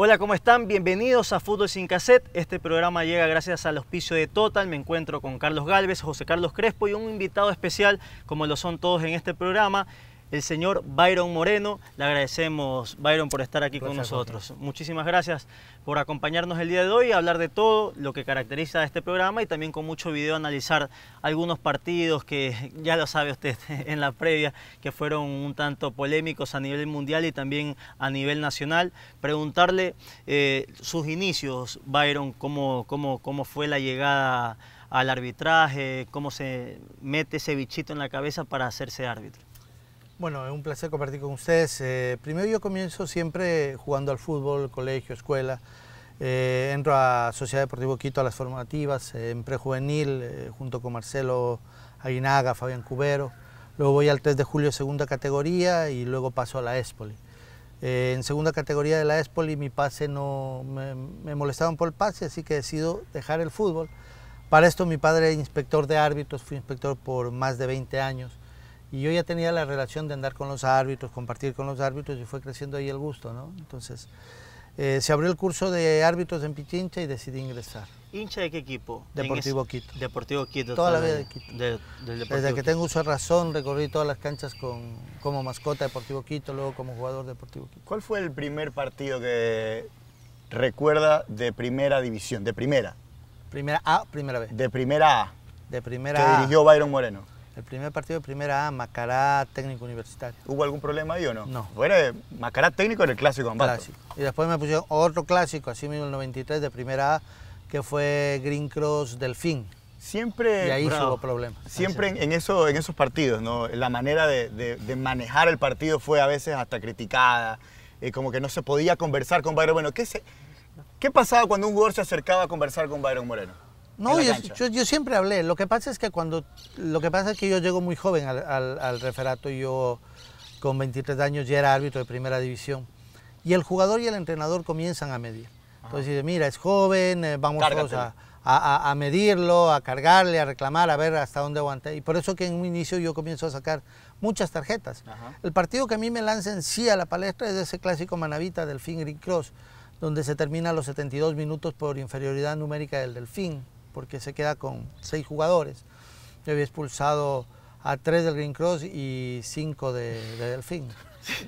Hola, ¿cómo están? Bienvenidos a Fútbol sin Cassette. Este programa llega gracias al auspicio de Total. Me encuentro con Carlos Galvez, José Carlos Crespo y un invitado especial, como lo son todos en este programa el señor Byron Moreno. Le agradecemos, Byron, por estar aquí con nosotros. Muchísimas gracias por acompañarnos el día de hoy, hablar de todo lo que caracteriza a este programa y también con mucho video analizar algunos partidos que ya lo sabe usted en la previa, que fueron un tanto polémicos a nivel mundial y también a nivel nacional. Preguntarle eh, sus inicios, Byron, cómo, cómo, cómo fue la llegada al arbitraje, cómo se mete ese bichito en la cabeza para hacerse árbitro. Bueno, es un placer compartir con ustedes. Eh, primero yo comienzo siempre jugando al fútbol, colegio, escuela. Eh, entro a Sociedad Deportivo Quito a las formativas, eh, en prejuvenil, junto con Marcelo Aguinaga, Fabián Cubero. Luego voy al 3 de julio segunda categoría y luego paso a la Espoli. en segunda categoría de la Espoli mi pase no... Me, molestaban por el pase, así que decido dejar el fútbol. Para esto mi padre es inspector de árbitros, fui inspector por más de 20 años. Y yo ya tenía la relación de andar con los árbitros, compartir con los árbitros y fue creciendo ahí el gusto, ¿no? Entonces, eh, se abrió el curso de árbitros en Pichincha y decidí ingresar. ¿Hincha de qué equipo? Deportivo Quito. Deportivo Quito. Toda, la vida de Quito. Desde que tengo uso razón recorrí todas las canchas con, como mascota Deportivo Quito, luego como jugador Deportivo Quito. ¿Cuál fue el primer partido que recuerda de primera división, de primera? Primera A, primera B. De primera A. De primera A. Que dirigió Byron Moreno. El primer partido de primera A, Macará técnico universitario. ¿Hubo algún problema ahí o no? No. Bueno, Macará técnico en el clásico Clásico. Y después me pusieron otro clásico, así mismo el 93 de primera A, que fue Green Cross Delfín. Siempre. Y ahí hubo problemas. Siempre en, esos partidos, ¿no? La manera de, manejar el partido fue a veces hasta criticada. Eh, como que no se podía conversar con Byron Bueno, ¿qué, pasaba cuando un jugador se acercaba a conversar con Byron Moreno? No, yo, yo, siempre hablé. Lo que pasa es que cuando, lo que pasa es que yo llego muy joven al, al, al referato. Yo con 23 años ya era árbitro de primera división. Y el jugador y el entrenador comienzan a medir. Entonces dice, mira, es joven, eh, vamos a, a, medirlo, a cargarle, a reclamar, a ver hasta dónde aguanta. Y por eso que en un inicio yo comienzo a sacar muchas tarjetas. El partido que a mí me lancen sí a la palestra es ese clásico manavita del Green Cross, donde se termina a los 72 minutos por inferioridad numérica del Delfín porque se queda con seis jugadores. Yo había expulsado a tres del Green Cross y cinco de, Delfín.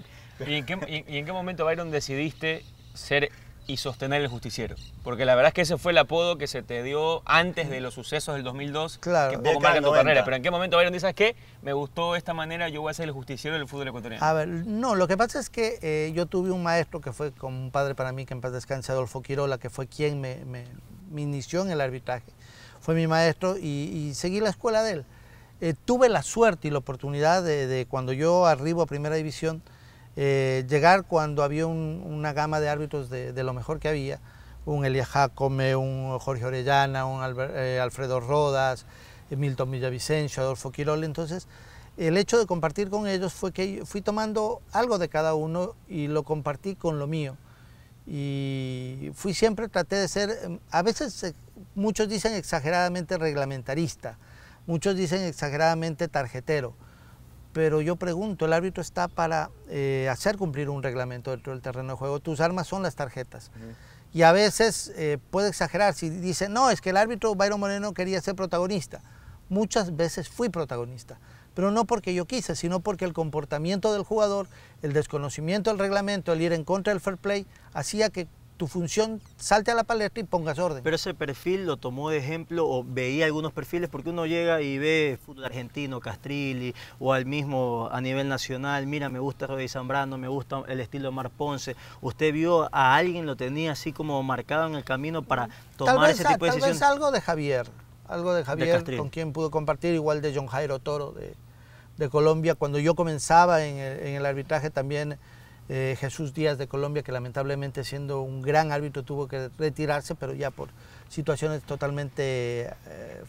¿Y en, qué, y, en qué momento, Byron, decidiste ser y sostener el justiciero. Porque la verdad es que ese fue el apodo que se te dio antes de los sucesos del 2002, claro. que poco tu carrera. Pero ¿en qué momento, Byron, dices que me gustó esta manera, yo voy a ser el justiciero del fútbol ecuatoriano? A ver, no, lo que pasa es que eh, yo tuve un maestro que fue como un padre para mí, que en paz descanse, Adolfo Quirola, que fue quien me, me inició en el arbitraje. Fue mi maestro y, seguí la escuela de él. Eh, tuve la suerte y la oportunidad de, cuando yo arribo a Primera División, eh, llegar cuando había una gama de árbitros de, lo mejor que había, un Elia Jacome, un Jorge Orellana, un eh, Alfredo Rodas, Milton Villavicencio, Adolfo Quirol, entonces el hecho de compartir con ellos fue que fui tomando algo de cada uno y lo compartí con lo mío y fui siempre, traté de ser, em, a veces eh, muchos dicen exageradamente reglamentarista, muchos dicen exageradamente tarjetero, pero yo pregunto, el árbitro está para eh, hacer cumplir un reglamento dentro del terreno de juego, tus armas son las tarjetas. Y a veces eh, puede exagerar, si dice, no, es que el árbitro Byron Moreno quería ser protagonista. Muchas veces fui protagonista pero no porque yo quise, sino porque el comportamiento del jugador, el desconocimiento del reglamento, el ir en contra del fair play, hacía que tu función salte a la paleta y pongas orden. Pero ese perfil lo tomó de ejemplo o veía algunos perfiles porque uno llega y ve fútbol argentino, Castrilli o al mismo a nivel nacional, mira, me gusta Rodríguez Zambrano, me gusta el estilo de Mar Ponce. ¿Usted vio a alguien lo tenía así como marcado en el camino para tomar ese tipo de decisiones? Tal vez algo de Javier, algo de Javier, con quien pudo compartir, igual de John Jairo Toro de, Colombia. Cuando yo comenzaba en el, arbitraje también eh, Jesús Díaz de Colombia, que lamentablemente siendo un gran árbitro tuvo que retirarse, pero ya por situaciones totalmente eh,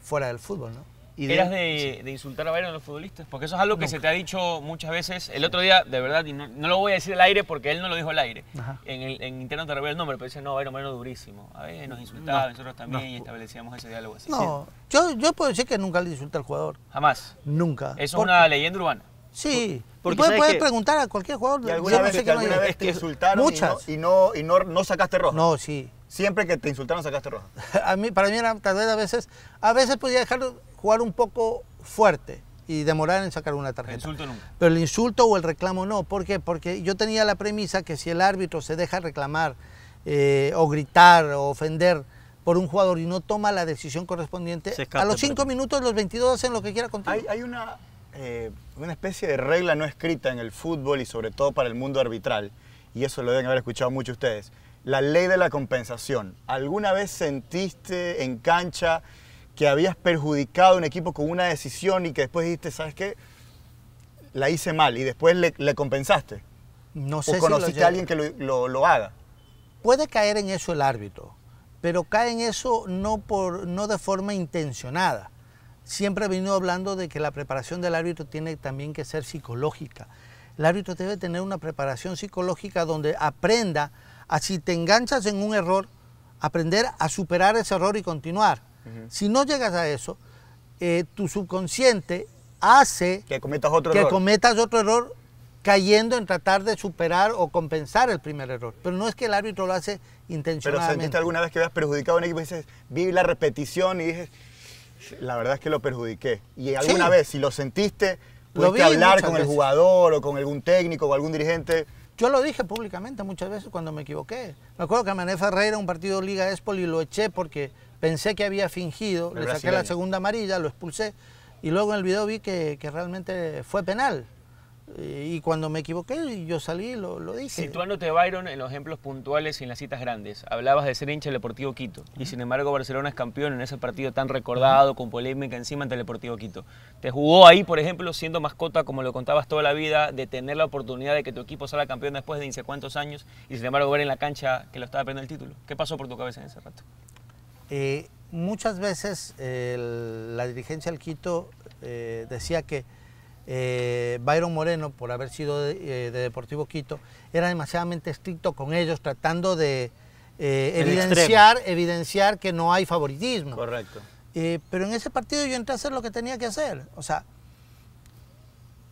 fuera del fútbol. ¿no? de... ¿Eras de, insultar a Bayern a los futbolistas? Porque eso es algo que se te ha dicho muchas veces. El otro día, de verdad, no, lo voy a decir al aire porque él no lo dijo al aire. En, el, interno te reveló el nombre, pero dice, no, Bayern Moreno durísimo. A veces nos insultaba, nosotros también, y establecíamos ese diálogo así. No, yo, puedo decir que nunca le insulta al jugador. Jamás. Nunca. es una leyenda urbana. Sí. Porque puedes, puedes preguntar a cualquier jugador. alguna vez, que te insultaron y, no, y, no, sacaste rojo No, sí. Siempre que te insultaron sacaste rojo a mí, para mí era tal vez a veces, a veces podía dejarlo jugar un poco fuerte y demorar en sacar una tarjeta. El insulto nunca. Pero el insulto o el reclamo no. ¿Por qué? Porque yo tenía la premisa que si el árbitro se deja reclamar eh, o gritar o ofender por un jugador y no toma la decisión correspondiente, a los 5 minutos los 22 hacen lo que quiera contigo. Hay, una, eh, una especie de regla no escrita en el fútbol y sobre todo para el mundo arbitral, y eso lo deben haber escuchado mucho ustedes, la ley de la compensación. ¿Alguna vez sentiste en cancha que habías perjudicado a un equipo con una decisión y que después dijiste, ¿sabes qué? La hice mal y después le, compensaste. No sé o conociste a alguien que lo, haga. Puede caer en eso el árbitro, pero cae en eso no, por, no de forma intencionada. Siempre he venido hablando de que la preparación del árbitro tiene también que ser psicológica. El árbitro debe tener una preparación psicológica donde aprenda a si te enganchas en un error, aprender a superar ese error y continuar. Si no llegas a eso, eh, tu subconsciente hace que cometas otro que error. cometas otro error cayendo en tratar de superar o compensar el primer error. Pero no es que el árbitro lo hace intencionalmente. Pero sentiste alguna vez que habías perjudicado a un equipo y dices, vi la repetición y dices la verdad es que lo perjudiqué. Y alguna vez, si lo sentiste, pudiste hablar con el jugador o con algún técnico o algún dirigente. Yo lo dije públicamente muchas veces cuando me equivoqué. Me acuerdo que a Mané Ferreira, un partido de Liga y lo eché porque Pensé que había fingido, le saqué la segunda amarilla, lo expulsé y luego en el video vi que, realmente fue penal. Y cuando me equivoqué, yo salí y lo, lo, dije. Situándote, Byron, en los ejemplos puntuales y en las citas grandes, hablabas de ser hincha del Deportivo Quito. Y sin embargo, Barcelona es campeón en ese partido tan recordado, con polémica encima ante el Deportivo Quito. Te jugó ahí, por ejemplo, siendo mascota, como lo contabas toda la vida, de tener la oportunidad de que tu equipo salga campeón después de no cuántos años y sin embargo ver en la cancha que lo estaba perdiendo el título. ¿Qué pasó por tu cabeza en ese rato? Eh, muchas veces la dirigencia del Quito eh, decía que eh, Byron Moreno, por haber sido eh, de, Deportivo Quito, era demasiadamente estricto con ellos, tratando de evidenciar, evidenciar que no hay favoritismo. Correcto. pero en ese partido yo entré a hacer lo que tenía que hacer. O sea,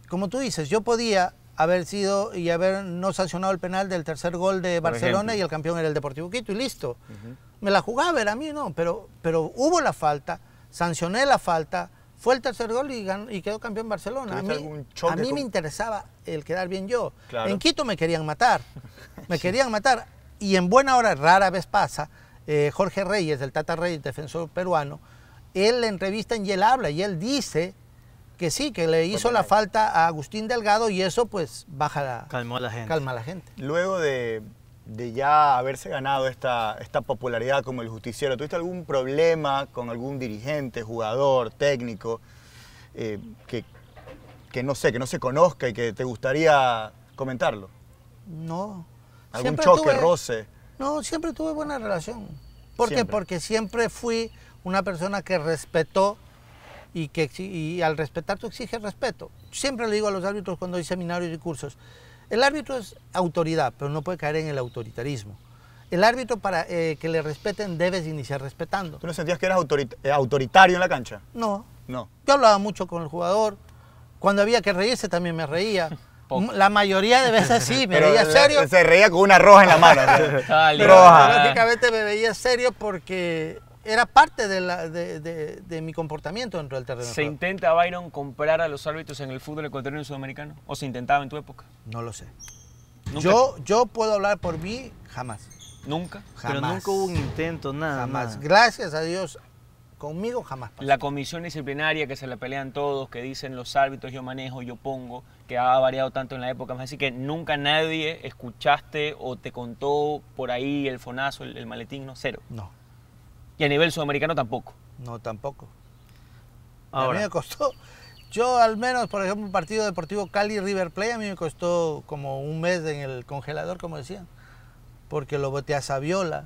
como tú dices, yo podía haber sido y haber no sancionado el penal del tercer gol de Barcelona y el campeón era el Deportivo Quito y listo me la jugaba, era a mí, no, pero, pero hubo la falta, sancioné la falta, fue el tercer gol y, quedó campeón Barcelona. A mí, me interesaba el quedar bien yo. En Quito me querían matar, me querían matar. Y en buena hora, rara vez pasa, eh, Jorge Reyes, del Tata Reyes, defensor peruano, él le entrevista y él habla y él dice que sí, que le hizo la falta a Agustín Delgado y eso pues baja la... Calmó a la gente. Calma a la gente. Luego de de ya haberse ganado esta, esta popularidad como el justiciero, ¿tuviste algún problema con algún dirigente, jugador, técnico, eh, que, que, no sé, que no se conozca y que te gustaría comentarlo? No. ¿Algún choque, roce? No, siempre tuve buena relación. ¿Por qué? Porque siempre fui una persona que respetó y, que, al respetar tú exiges respeto. Siempre le digo a los árbitros cuando hice seminarios y cursos, el árbitro es autoridad, pero no puede caer en el autoritarismo. El árbitro, para eh, que le respeten, debes iniciar respetando. ¿Tú no sentías que eras eh, autoritario en la cancha? No. No. Yo hablaba mucho con el jugador. Cuando había que reírse, también me reía. La mayoría de veces sí, me veía serio. Se reía con una roja en la mano. roja. me veía serio porque era parte de, la, de, mi comportamiento dentro del terreno. ¿Se intenta, Byron, comprar a los árbitros en el fútbol ecuatoriano sudamericano? ¿O se intentaba en tu época? No lo sé. Yo, yo puedo hablar por mí, jamás. ¿Nunca? Jamás. Pero nunca hubo un intento, nada. Jamás. Gracias a Dios, conmigo jamás. Pasó. La comisión disciplinaria que se la pelean todos, que dicen los árbitros yo manejo, yo pongo, que ha variado tanto en la época, así que nunca nadie escuchaste o te contó por ahí el fonazo, el, el maletín, no, cero. No y a nivel sudamericano tampoco. No, tampoco. A mí me costó, yo al menos, por ejemplo, un partido deportivo Cali-River Play a mí me costó como un mes en el congelador, como decían, porque lo boté a Saviola.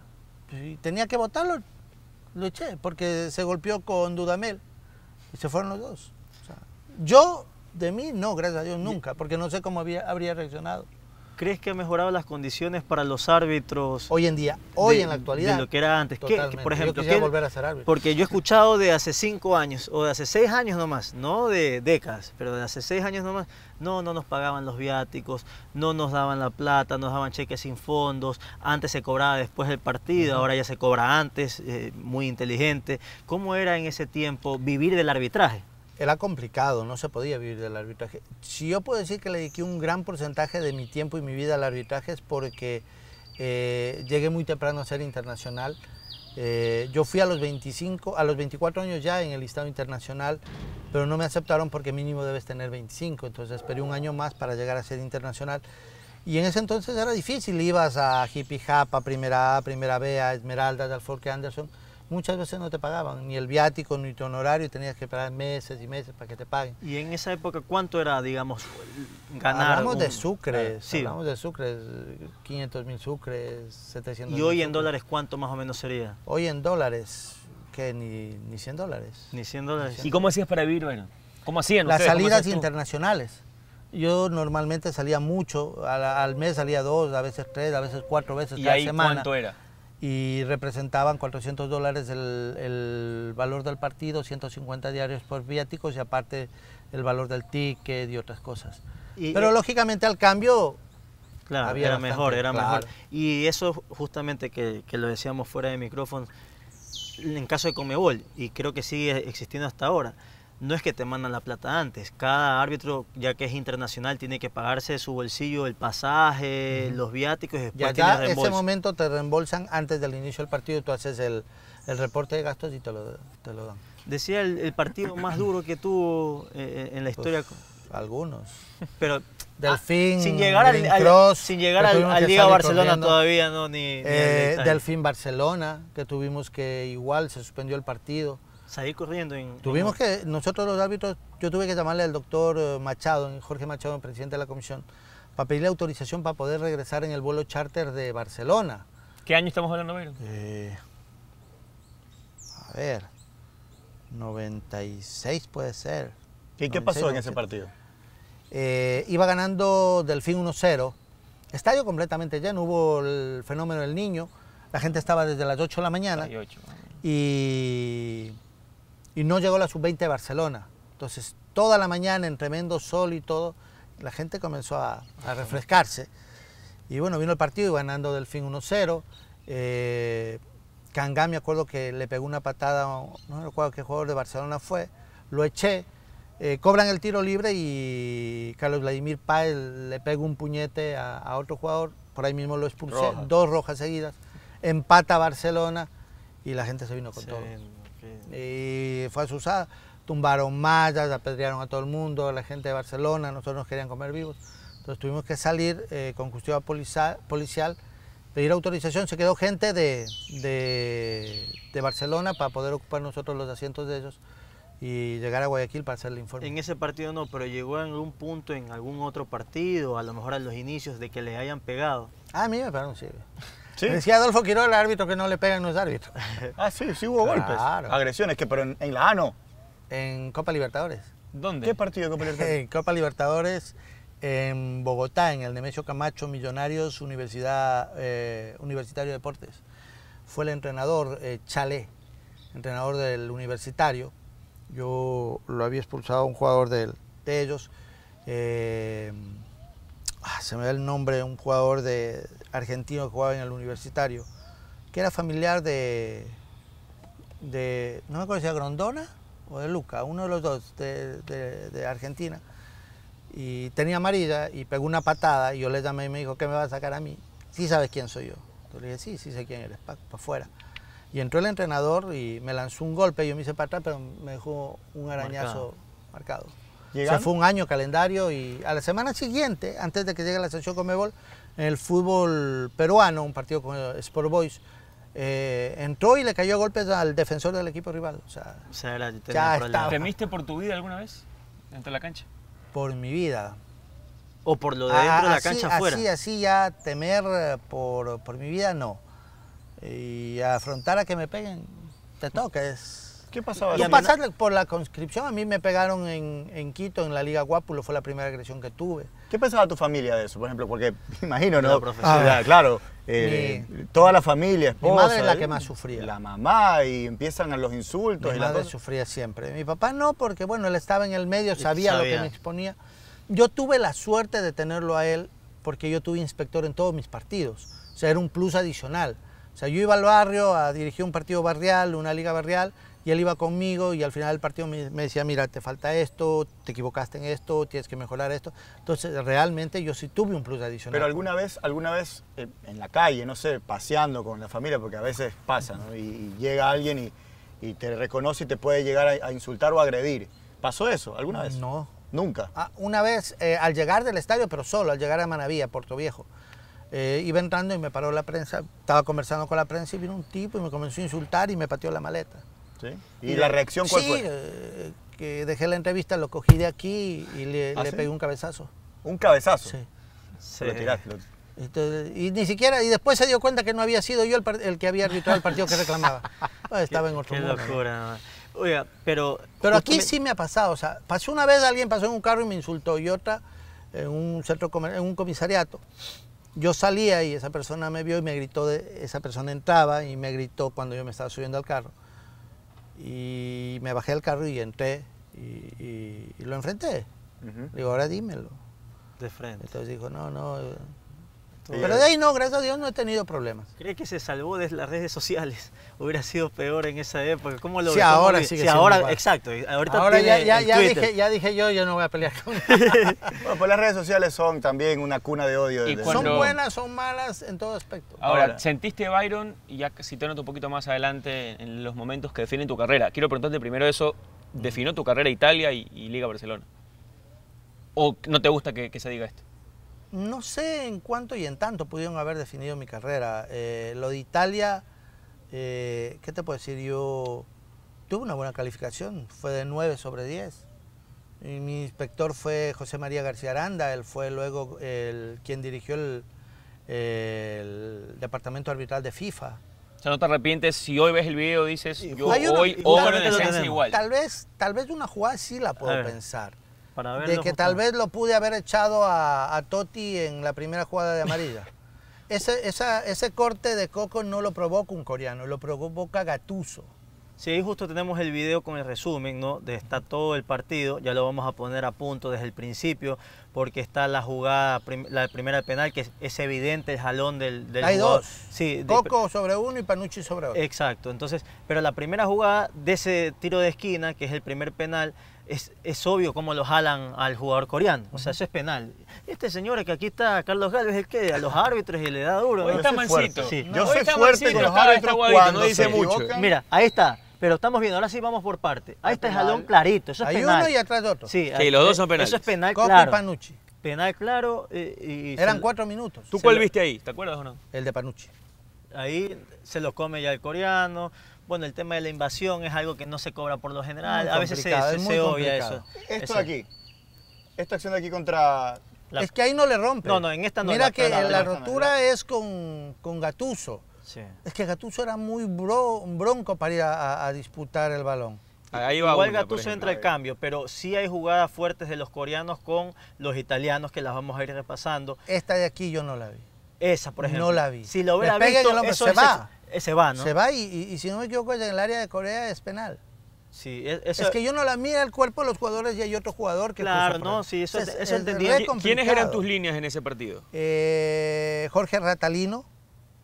Y tenía que botarlo, lo eché, porque se golpeó con Dudamel y se fueron los dos. yo, de mí, no, gracias a Dios, nunca, porque no sé cómo habría reaccionado. ¿Crees que ha mejorado las condiciones para los árbitros? Hoy en día, hoy en la actualidad. De lo que era antes. ¿Qué, por ejemplo, yo volver a ser árbitro. Porque yo he escuchado de hace cinco años, o de hace seis años nomás, no de décadas, pero de hace seis años nomás, no, no nos pagaban los viáticos, no nos daban la plata, nos daban cheques sin fondos, antes se cobraba después del partido, ahora ya se cobra antes, eh, muy inteligente. ¿Cómo era en ese tiempo vivir del arbitraje? era complicado, no se podía vivir del arbitraje. Si yo puedo decir que le dediqué un gran porcentaje de mi tiempo y mi vida al arbitraje es porque eh, llegué muy temprano a ser internacional. Eh, yo fui a los 25, a los 24 años ya en el listado internacional, pero no me aceptaron porque mínimo debes tener 25, entonces esperé un año más para llegar a ser internacional. Y en ese entonces era difícil, ibas a Hippie Japa, Primera A, Primera B, a Esmeraldas, al Fork Anderson, muchas veces no te pagaban ni el viático ni tu honorario, tenías que esperar meses y meses para que te paguen. ¿Y en esa época cuánto era, digamos, ganar? Hablamos de sucre ah, sí. hablamos de sucre 500 mil sucres, 700 ¿Y hoy en dólares cuánto más o menos sería? Hoy en dólares, que ni, ni 100 dólares. Ni 100 dólares. ¿Y cómo hacías para vivir, bueno? ¿Cómo hacían Las salidas internacionales. Yo normalmente salía mucho, al, mes salía dos, a veces tres, a veces cuatro veces ¿Y ahí ¿Cuánto era? y representaban 400 dólares el, valor del partido, 150 diarios por viáticos y aparte el valor del ticket y otras cosas. Pero eh, lógicamente al cambio... había era mejor, era mejor. Y eso justamente que, que lo decíamos fuera de micrófono, en caso de Comebol, y creo que sigue existiendo hasta ahora, no es que te mandan la plata antes. Cada árbitro, ya que es internacional, tiene que pagarse de su bolsillo el pasaje, los viáticos. Y después en ese momento te reembolsan antes del inicio del partido. Tú haces el, el reporte de gastos y te lo, dan. Decía el, partido más duro que tuvo eh, eh, en la pues, historia. algunos. Pero Delfín, ah, sin llegar al, Cross, sin llegar al, Liga Barcelona todavía, no ni, ni eh, Delfín Barcelona, que tuvimos que igual se suspendió el partido salir corriendo. En, Tuvimos que, nosotros los árbitros, yo tuve que llamarle al doctor eh, Machado, Jorge Machado, presidente de la comisión, para pedirle autorización para poder regresar en el vuelo charter de Barcelona. ¿Qué año estamos hablando, eh, a ver, 96 puede ser. ¿Y qué pasó en ese partido? Eh, iba ganando Delfín 1-0. Estadio completamente lleno, hubo el fenómeno del niño. La gente estaba desde las 8 de la mañana. y y no llegó la sub-20 de Barcelona. Entonces, toda la mañana, en tremendo sol y todo, la gente comenzó a, refrescarse. Y bueno, vino el partido, y ganando Delfín 1-0. Eh, me acuerdo que le pegó una patada, no recuerdo qué jugador de Barcelona fue, lo eché. Eh, cobran el tiro libre y Carlos Vladimir Páez le pegó un puñete a, otro jugador, por ahí mismo lo expulsé, dos rojas seguidas, empata Barcelona y la gente se vino con todo. Y fue asusada. Tumbaron mallas, apedrearon a todo el mundo, la gente de Barcelona, nosotros nos querían comer vivos. Entonces tuvimos que salir eh, con custodia policial, pedir autorización. Se quedó gente de, Barcelona para poder ocupar nosotros los asientos de ellos y llegar a Guayaquil para hacer el informe. En ese partido no, pero llegó en algún punto, en algún otro partido, a lo mejor a los inicios, de que le hayan pegado. Ah, a mí me pegaron, sí. Decía Adolfo Quiroga, árbitro que no le pegan no es árbitro. Ah, sí, sí hubo golpes. Agresiones, que pero en, la A no. En Copa Libertadores. ¿Dónde? ¿Qué partido de Copa Libertadores? En Copa Libertadores en Bogotá, en el Nemesio Camacho Millonarios Universidad, eh, Universitario de Deportes. Fue el entrenador Chale eh, Chalé, entrenador del universitario. Yo lo había expulsado a un jugador de, de ellos. Eh, ah, se me da el nombre, un jugador de, argentino que jugaba en el universitario, que era familiar de, de no me acuerdo si era Grondona o de Luca, uno de los dos de, Argentina, y tenía amarilla y pegó una patada y yo le llamé y me dijo, ¿qué me va a sacar a mí? Sí sabes quién soy yo. Entonces le dije, sí, sí sé quién eres, para pa afuera. Y entró el entrenador y me lanzó un golpe, yo me hice para atrás, pero me dejó un arañazo marcado. O sea, fue un año calendario y a la semana siguiente, antes de que llegue la sesión Comebol, en el fútbol peruano, un partido con Sport Boys, eh, entró y le cayó a golpes al defensor del equipo rival. O sea, ya ¿Temiste por tu vida alguna vez dentro de la cancha? Por mi vida. ¿O por lo de dentro de la ah, cancha afuera? Así, así, ya temer eh, por, mi vida, no. Y afrontar a que me peguen, te toques. ¿Qué pasaba? Yo pasé por la conscripción. A mí me pegaron en, Quito, en la Liga Guápulo, fue la primera agresión que tuve. ¿Qué pensaba tu familia de eso, por ejemplo? Porque imagino, ¿no? claro, eh, toda la familia, esposa. Mi madre es la que más sufría. La mamá, y empiezan a los insultos. Mi y madre sufría siempre. Mi papá no, porque bueno, él estaba en el medio, sabía, lo que me exponía. Yo tuve la suerte de tenerlo a él, porque yo tuve inspector en todos mis partidos. O sea, era un plus adicional. O sea, yo iba al barrio a dirigir un partido barrial, una liga barrial, y él iba conmigo y al final del partido me, decía, mira, te falta esto, te equivocaste en esto, tienes que mejorar esto. Entonces, realmente yo sí tuve un plus adicional. Pero alguna vez, alguna vez eh, en la calle, no sé, paseando con la familia, porque a veces pasa, ¿no? Y, llega alguien y, y, te reconoce y te puede llegar a, insultar o agredir. ¿Pasó eso alguna vez? No. Nunca. Ah, una vez, eh, al llegar del estadio, pero solo, al llegar a Manaví, a Puerto Viejo. Eh, iba entrando y me paró la prensa, estaba conversando con la prensa y vino un tipo y me comenzó a insultar y me pateó la maleta. ¿Y, la reacción cuál fue? Sí, eh, que dejé la entrevista, lo cogí de aquí y le, ¿Ah, pegué un cabezazo. ¿Un cabezazo? Sí. lo tiraste. y ni siquiera, y después se dio cuenta que no había sido yo el, que había arbitrado el partido que reclamaba. Ah, estaba en otro Qué pero... Pero aquí sí me ha pasado, o sea, pasó una vez alguien pasó en un carro y me insultó y otra en un centro en un comisariato. Yo salía y esa persona me vio y me gritó, esa persona entraba y me gritó cuando yo me estaba subiendo al carro y me bajé del carro y entré y, lo enfrenté. y Digo, ahora dímelo. De frente. Entonces dijo, no, no, pero de ahí no, gracias a Dios no he tenido problemas. ¿Cree que se salvó de las redes sociales? Hubiera sido peor en esa época. ¿Cómo lo Sí, ahora sí. si ahora, exacto. ahora ya, dije, ya, dije, yo, yo no voy a pelear con Bueno, pues las redes sociales son también una cuna de odio. Son buenas, son malas en todo aspecto. Ahora, sentiste, Byron, y ya noto un poquito más adelante en los momentos que definen tu carrera. Quiero preguntarte primero eso. ¿Definió tu carrera Italia y, Liga Barcelona? ¿O no te gusta que se diga esto? no sé en cuánto y en tanto pudieron haber definido mi carrera. Eh, lo de Italia, eh, ¿qué te puedo decir? Yo tuve una buena calificación, fue de 9 sobre 10. Y mi inspector fue José María García Aranda, él fue luego el, quien dirigió el, departamento arbitral de FIFA. O sea, no te arrepientes si hoy ves el video dices, yo hoy obro de igual. Tal vez, tal vez una jugada sí la puedo pensar de que tal vez lo pude haber echado a, a, Totti en la primera jugada de amarilla. ese, esa, ese corte de Coco no lo provoca un coreano, lo provoca Gatuso. Sí, ahí justo tenemos el video con el resumen, ¿no? De está todo el partido, ya lo vamos a poner a punto desde el principio, porque está la jugada, la primera penal, que es, evidente el jalón del, Hay dos, sí, Coco sobre uno y Panucci sobre otro. Exacto, entonces, pero la primera jugada de ese tiro de esquina, que es el primer penal, es, es, obvio cómo lo jalan al jugador coreano. O sea, eso es penal. Este señor que aquí está, Carlos Galvez, el que a los árbitros y le da duro. Hoy está mansito. Yo soy fuerte con los árbitros cuando no dice mucho. Mira, ahí está. Pero estamos viendo, ahora sí vamos por parte. Ahí está el jalón clarito, eso es Hay penal. uno y atrás otro. Sí, los eh, dos son penales. Eso es penal Copa claro. y Panucci. Penal claro. Eh, y Eran cuatro minutos. ¿Tú cuál viste ahí? ¿Te acuerdas o no? El de Panucci ahí se lo come ya el coreano. Bueno, el tema de la invasión es algo que no se cobra por lo general. a veces se, se, obvia eso. Esto de aquí, esta acción de aquí contra... Es que ahí no le rompe. No, no, en esta no. Mira que la, rotura es con, con Gatuso. Es que Gatuso era muy bronco para ir a, disputar el balón. Ahí va Igual Gatuso entra el cambio, pero sí hay jugadas fuertes de los coreanos con los italianos que las vamos a ir repasando. Esta de aquí yo no la vi. Esa, por ejemplo. No la vi. Si lo hubiera se va. se va, ¿no? Se va y, si no me equivoco, en el área de Corea es penal. Sí, e-, eso... es que yo no la mira el cuerpo de los jugadores y hay otro jugador que... Claro, no, sí, eso, es entendí. ¿Quiénes eran tus líneas en ese partido? Eh, Jorge Ratalino,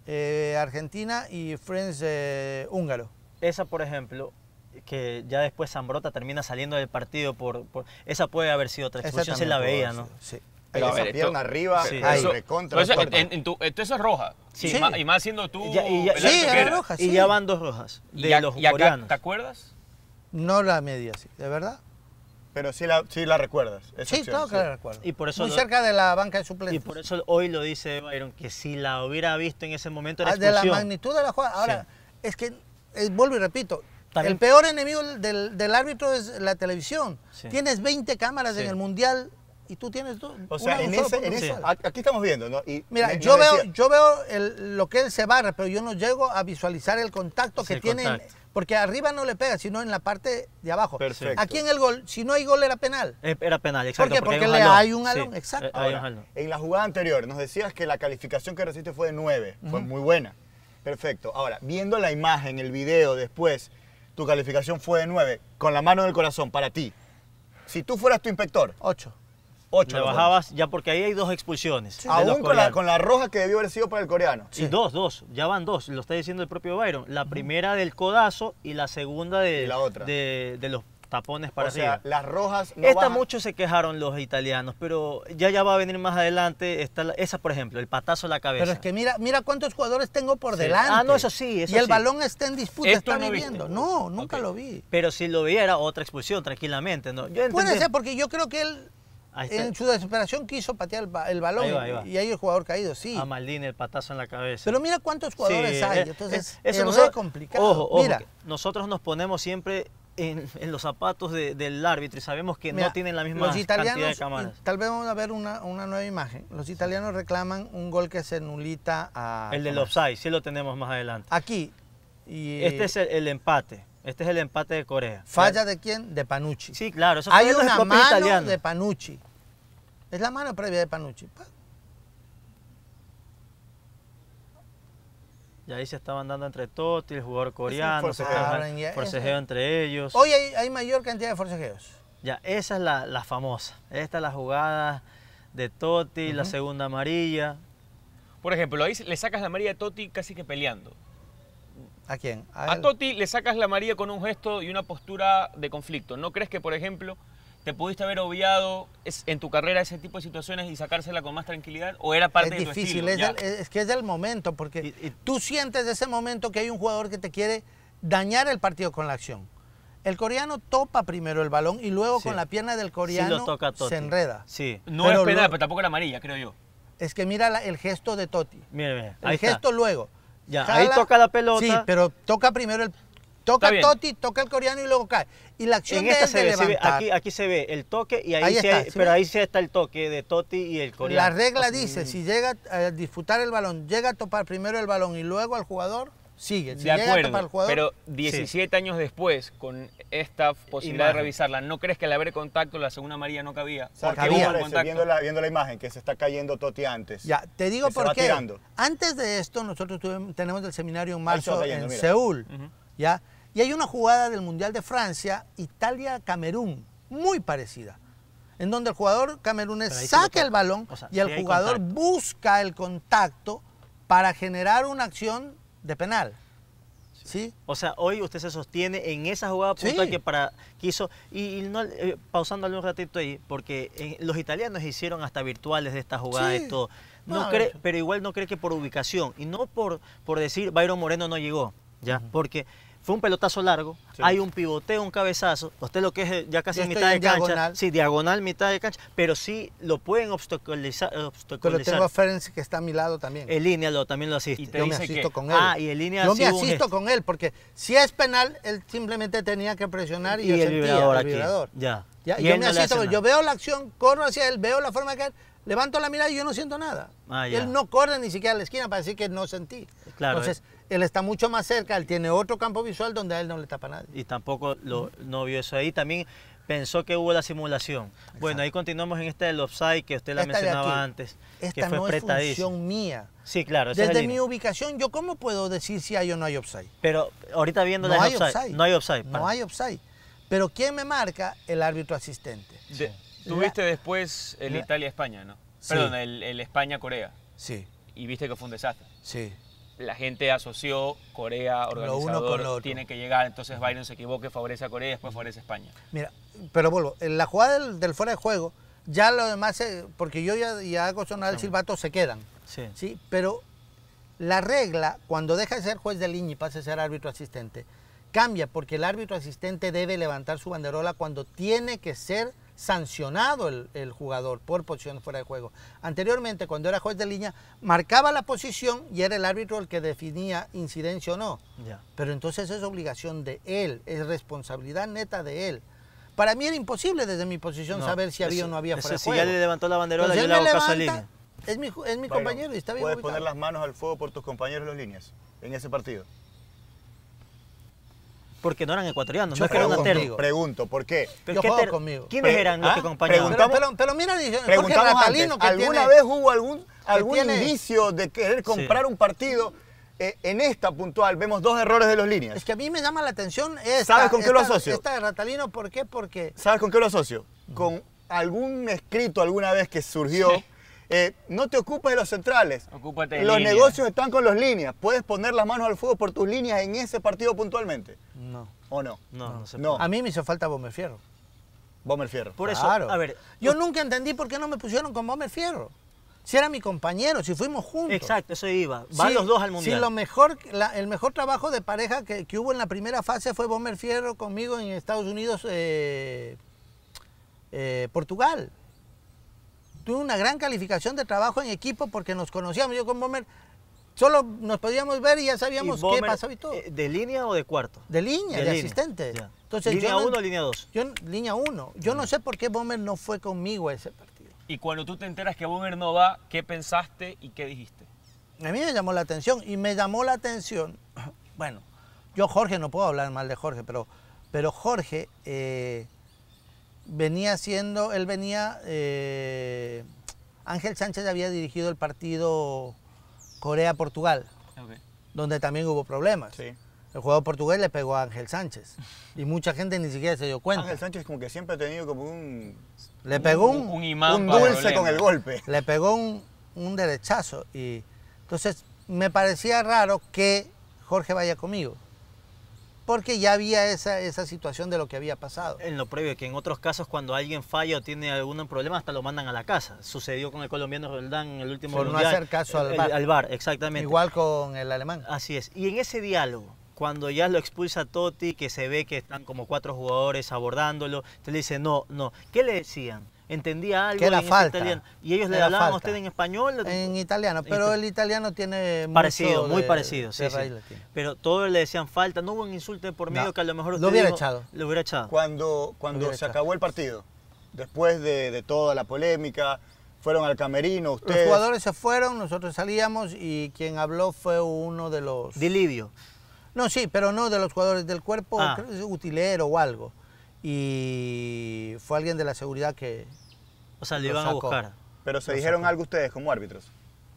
eh, Argentina, y Friends eh, Húngaro. Esa, por ejemplo, que ya después Zambrota termina saliendo del partido por, esa puede haber sido otra expulsión, se la veía, ¿no? Sí. Pero esa pierna arriba, sí. contra eh, eso, recontra. Eso, es roja. Sí. Y, más, siendo tú. y ya, sí, es roja, sí. Y ya van dos rojas de los coreanos. ¿Te acuerdas? No la media, sí, de verdad. Pero sí la, sí la recuerdas. sí, claro que la recuerdo. Y por eso Muy cerca de la banca de suplentes. Y por eso hoy lo dice Byron, que si la hubiera visto en ese momento era ah, De la magnitud de la jugada. Ahora, es que, eh, vuelvo y repito, el peor enemigo del, del, árbitro es la televisión. Tienes 20 cámaras en el Mundial y tú tienes dos. O sea, aquí estamos viendo, ¿no? Mira, yo, veo, yo veo lo que él se barra, pero yo no llego a visualizar el contacto que tiene. Porque arriba no le pega, sino en la parte de abajo. Perfecto. Aquí en el gol, si no hay gol, era penal. Eh, era penal, exacto. ¿Por qué? Porque, hay, un hay exacto. En la jugada anterior nos decías que la calificación que recibiste fue de 9. Fue muy buena. Perfecto. Ahora, viendo la imagen, el video después, tu calificación fue de 9. Con la mano del corazón, para ti. Si tú fueras tu inspector. 8. Ocho. Le bajabas ya porque ahí hay dos expulsiones. Aún con la, roja que debió haber sido para el coreano. Sí, y dos, dos. Ya van dos. Lo está diciendo el propio Byron. La primera del codazo y la segunda de, de, los tapones para o arriba. las rojas no Esta mucho se quejaron los italianos, pero ya ya va a venir más adelante. esa, por ejemplo, el patazo a la cabeza. Pero es que mira, mira cuántos jugadores tengo por delante. Ah, no, eso sí. y el balón está en disputa, está no viviendo. No, nunca lo vi. Pero si lo viera, otra expulsión, tranquilamente. ¿no? Puede ser, porque yo creo que él en su desesperación quiso patear el, balón y ahí el jugador caído, sí. A Maldini el patazo en la cabeza. Pero mira cuántos jugadores hay, eh, entonces eso no es complicado. Ojo, mira. nosotros nos ponemos siempre en, los zapatos del árbitro y sabemos que no tienen la misma los cantidad de cámaras. Tal vez vamos a ver una, nueva imagen. Los italianos reclaman un gol que se nulita a... El del offside, sí lo tenemos más adelante. Aquí. este es el empate. Este es el empate de Corea. ¿Falla de quién? De Panucci. Sí, claro. Eso Hay una mano de Panucci. Es la mano previa de Panucci. Y ahí se estaban dando entre Totti, el jugador coreano, forcejeo, forcejeo entre ellos. Hoy hay, mayor cantidad de forcejeos. Ya, esa es la, famosa. Esta es la jugada de Totti, la segunda amarilla. Por ejemplo, ahí le sacas la amarilla de Totti casi que peleando. ¿A quién? A, Totti le sacas la amarilla con un gesto y una postura de conflicto. ¿No crees que, por ejemplo, te pudiste haber obviado en tu carrera ese tipo de situaciones y sacársela con más tranquilidad? ¿O era parte de difícil, tu estilo? Es difícil, es que es del momento, porque tú sientes de ese momento que hay un jugador que te quiere dañar el partido con la acción. El coreano topa primero el balón y luego con la pierna del coreano se enreda. Sí. No es penal, pero tampoco la amarilla, creo yo. Es que mira el gesto de Totti. Mira, mira. El gesto luego ahí toca la pelota. Sí, pero toca primero el toca toti, toca el coreano y luego cae. Y la acción de aquí, aquí, se ve el toque y ahí, está, pero ahí se está el toque de toti y el coreano. La regla dice, mm. si llega a disfrutar el balón, llega a topar primero el balón y luego al jugador, sigue. de acuerdo, pero 17 años después, con esta posibilidad de revisarla, ¿no crees que al haber contacto la segunda María no cabía? porque Viendo, la, imagen, que se está cayendo Toti antes. Ya, te digo por qué. Antes de esto, nosotros tenemos el seminario en marzo en Seúl, ¿ya? Y hay una jugada del Mundial de Francia, Italia-Camerún, muy parecida en donde el jugador camerunés saca el balón y el jugador busca el contacto para generar una acción de penal. Sí. O sea, hoy usted se sostiene en esa jugada puntual que para quiso y, y no, eh, pausándole un ratito ahí, porque eh, los italianos hicieron hasta virtuales de esta jugada y todo. No cree, pero igual no cree que por ubicación y no por por decir Byron Moreno no llegó, ya, porque fue un pelotazo largo, hay un pivoteo, un cabezazo, usted lo que es eh, ya casi mitad de cancha, sí, diagonal, mitad de cancha, pero sí lo pueden obstaculizar. obstaculizar. Pero tengo a Ferenc que está a mi lado también. El línea también lo asiste. Yo me asisto con él. Ah, y Yo me asisto con él, porque si es penal, él simplemente tenía que presionar y, yo sentía el vibrador. Ya. yo me yo veo la acción, corro hacia él, veo la forma que él, levanto la mirada y yo no siento nada. Ah, él no corre ni siquiera a la esquina para decir que no sentí. Claro, Entonces, eh él está mucho más cerca, él tiene otro campo visual donde a él no le tapa nada. Y tampoco lo, no vio eso ahí. También pensó que hubo la simulación. Bueno, ahí continuamos en este del offside que usted la mencionaba antes. Esta fue no es función mía. Sí, claro. Desde mi ubicación, ¿yo cómo puedo decir si hay o no hay offside? Pero ahorita viendo la hay No hay offside. No hay offside. Pero ¿quién me marca? El árbitro asistente. tuviste después el Italia-España, ¿no? Perdón, el España-Corea. Sí. Y viste que fue un desastre. Sí la gente asoció Corea, organizador, uno tiene que llegar, entonces Biden se equivoque, favorece a Corea, después favorece a España. Mira, pero bueno en la jugada del, fuera de juego, ya lo demás, porque yo ya, ya hago sonar el silbato, se quedan. Sí. sí. Pero la regla, cuando deja de ser juez de línea y pasa a ser árbitro asistente, cambia porque el árbitro asistente debe levantar su banderola cuando tiene que ser sancionado el, jugador por posición fuera de juego. Anteriormente, cuando era juez de línea, marcaba la posición y era el árbitro el que definía incidencia o no. Pero entonces es obligación de él, es responsabilidad neta de él. Para mí era imposible desde mi posición saber si había o no había fuera de juego. Si ya le levantó la banderola, yo le hago línea. Es mi, compañero y está bien. Puedes poner las manos al fuego por tus compañeros las líneas en ese partido porque no eran ecuatorianos, no que eran Pregunto, ¿por qué? yo conmigo. ¿Quiénes eran ¿Ah? los que acompañaban? Pero, mira, preguntamos ¿alguna vez hubo algún, algún indicio de querer comprar un partido? Eh, en esta puntual vemos dos errores de los líneas. Es que a mí me llama la atención esta. ¿Sabes con qué lo asocio? Esta de Ratalino, ¿por qué? Porque... ¿Sabes con qué lo asocio? Con algún escrito alguna vez que surgió... Eh, no te ocupes de los centrales. Ocúpate de los negocios están con los líneas. ¿Puedes poner las manos al fuego por tus líneas en ese partido puntualmente? No. ¿O no? No, no, se puede. A mí me hizo falta Bomber Fierro. Bomber Fierro. Por eso, a ver. Yo nunca entendí por qué no me pusieron con Bomber Fierro. Si era mi compañero, si fuimos juntos. Exacto, eso iba. Van los dos al mundial. Si lo mejor, el mejor trabajo de pareja que, hubo en la primera fase fue Bomber Fierro conmigo en Estados Unidos, eh, eh, Portugal tuve una gran calificación de trabajo en equipo porque nos conocíamos. Yo con Bomber solo nos podíamos ver y ya sabíamos qué pasaba y todo. Eh, ¿De línea o de cuarto? De línea, de, asistente. Entonces, ¿Línea 1 o línea 2? Línea 1. Yo no. sé por qué Bomber no fue conmigo a ese partido. Y cuando tú te enteras que Bomber no va, ¿qué pensaste y qué dijiste? A mí me llamó la atención y me llamó la atención, bueno, yo Jorge no puedo hablar mal de Jorge, pero, pero Jorge... Eh, venía siendo, él venía, eh, Ángel Sánchez había dirigido el partido Corea-Portugal, donde también hubo problemas. El jugador portugués le pegó a Ángel Sánchez y mucha gente ni siquiera se dio cuenta. Ángel Sánchez como que siempre ha tenido como un... Le pegó un, imán dulce con el golpe. Le pegó un, un derechazo y entonces me parecía raro que Jorge vaya conmigo porque ya había esa, esa situación de lo que había pasado. En lo previo, que en otros casos cuando alguien falla o tiene algún problema hasta lo mandan a la casa. Sucedió con el colombiano Roldán en el último Por no hacer caso al bar. al bar, exactamente. Igual con el alemán. Así es. Y en ese diálogo, cuando ya lo expulsa Totti, que se ve que están como cuatro jugadores abordándolo, te le dice, no, no. ¿Qué le decían? entendía algo. Que era falta. Y ellos le hablaban a usted en español. En italiano, pero el italiano tiene. Parecido, muy parecido. Sí, Pero todos le decían falta. No hubo un insulto por medio que a lo mejor Lo hubiera echado. Cuando, cuando se acabó el partido, después de, toda la polémica, fueron al camerino, ustedes. Los jugadores se fueron, nosotros salíamos y quien habló fue uno de los. Dilivio. No, sí, pero no de los jugadores del cuerpo ah. utilero o algo y fue alguien de la seguridad que. O sea, le iban a buscar. Pero se dijeron algo ustedes como árbitros.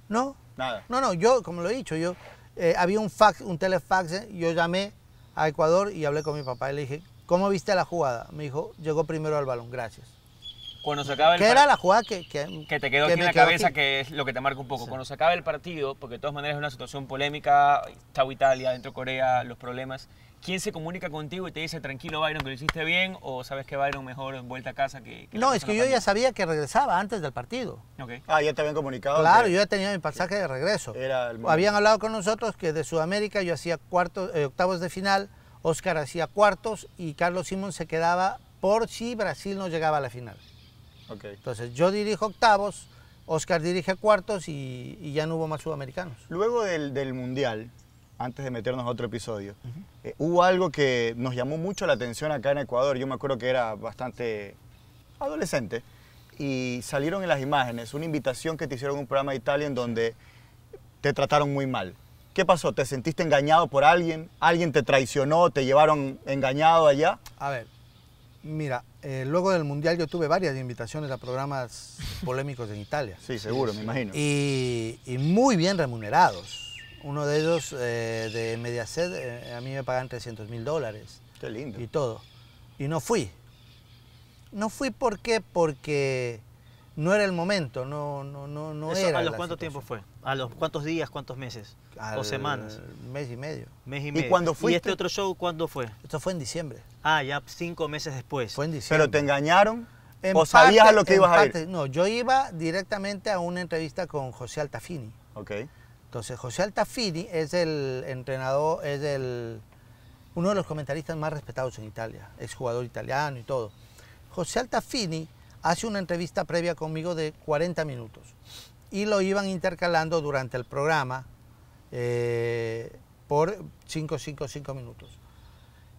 No. Nada. No, no, yo, como lo he dicho, yo eh, había un fax, un telefax, eh, yo llamé a Ecuador y hablé con mi papá y le dije, ¿cómo viste la jugada? Me dijo, llegó primero al balón, gracias. Cuando se acaba el ¿Qué era la jugada que, que, te quedó aquí en la cabeza, que es lo que te marca un poco? Cuando se acaba el partido, porque de todas maneras es una situación polémica, está Italia, dentro Corea, los problemas, ¿Quién se comunica contigo y te dice, tranquilo, Byron, que lo hiciste bien? ¿O sabes que Byron mejor en vuelta a casa que.? no, es que yo ya sabía que regresaba antes del partido. Ah, ya te habían comunicado. Claro, yo ya tenía mi pasaje de regreso. habían hablado con nosotros que de Sudamérica yo hacía cuartos, eh, octavos de final, Oscar hacía cuartos y Carlos Simón se quedaba por si Brasil no llegaba a la final. Entonces yo dirijo octavos, Oscar dirige cuartos y, ya no hubo más sudamericanos. Luego del, del Mundial, antes de meternos a otro episodio, eh, hubo algo que nos llamó mucho la atención acá en Ecuador. Yo me acuerdo que era bastante adolescente y salieron en las imágenes una invitación que te hicieron un programa de Italia en donde te trataron muy mal. ¿Qué pasó? ¿Te sentiste engañado por alguien? ¿Alguien te traicionó? ¿Te llevaron engañado allá? A ver, mira, eh, luego del Mundial yo tuve varias invitaciones a programas polémicos en Italia. Sí, seguro, me imagino. Y, y muy bien remunerados uno de ellos eh, de Mediaset, eh, a mí me pagan 300 mil dólares. Qué lindo. Y todo. Y no fui. No fui ¿por porque no era el momento, no, no, no, no era. ¿A los cuánto tiempo fue? ¿A los cuántos días, cuántos meses? ¿O semanas? Mes y medio. Mes y medio. ¿Y este otro show cuándo fue? Esto fue en diciembre. Ah, ya cinco meses después. Fue en diciembre. ¿Pero te engañaron? ¿O sabías a lo que ibas a ir? No, yo iba directamente a una entrevista con José Altafini. Ok. Entonces, José Altafini es el entrenador, es el, uno de los comentaristas más respetados en Italia, es jugador italiano y todo. José Altafini hace una entrevista previa conmigo de 40 minutos y lo iban intercalando durante el programa eh, por 5, 5, 5 minutos.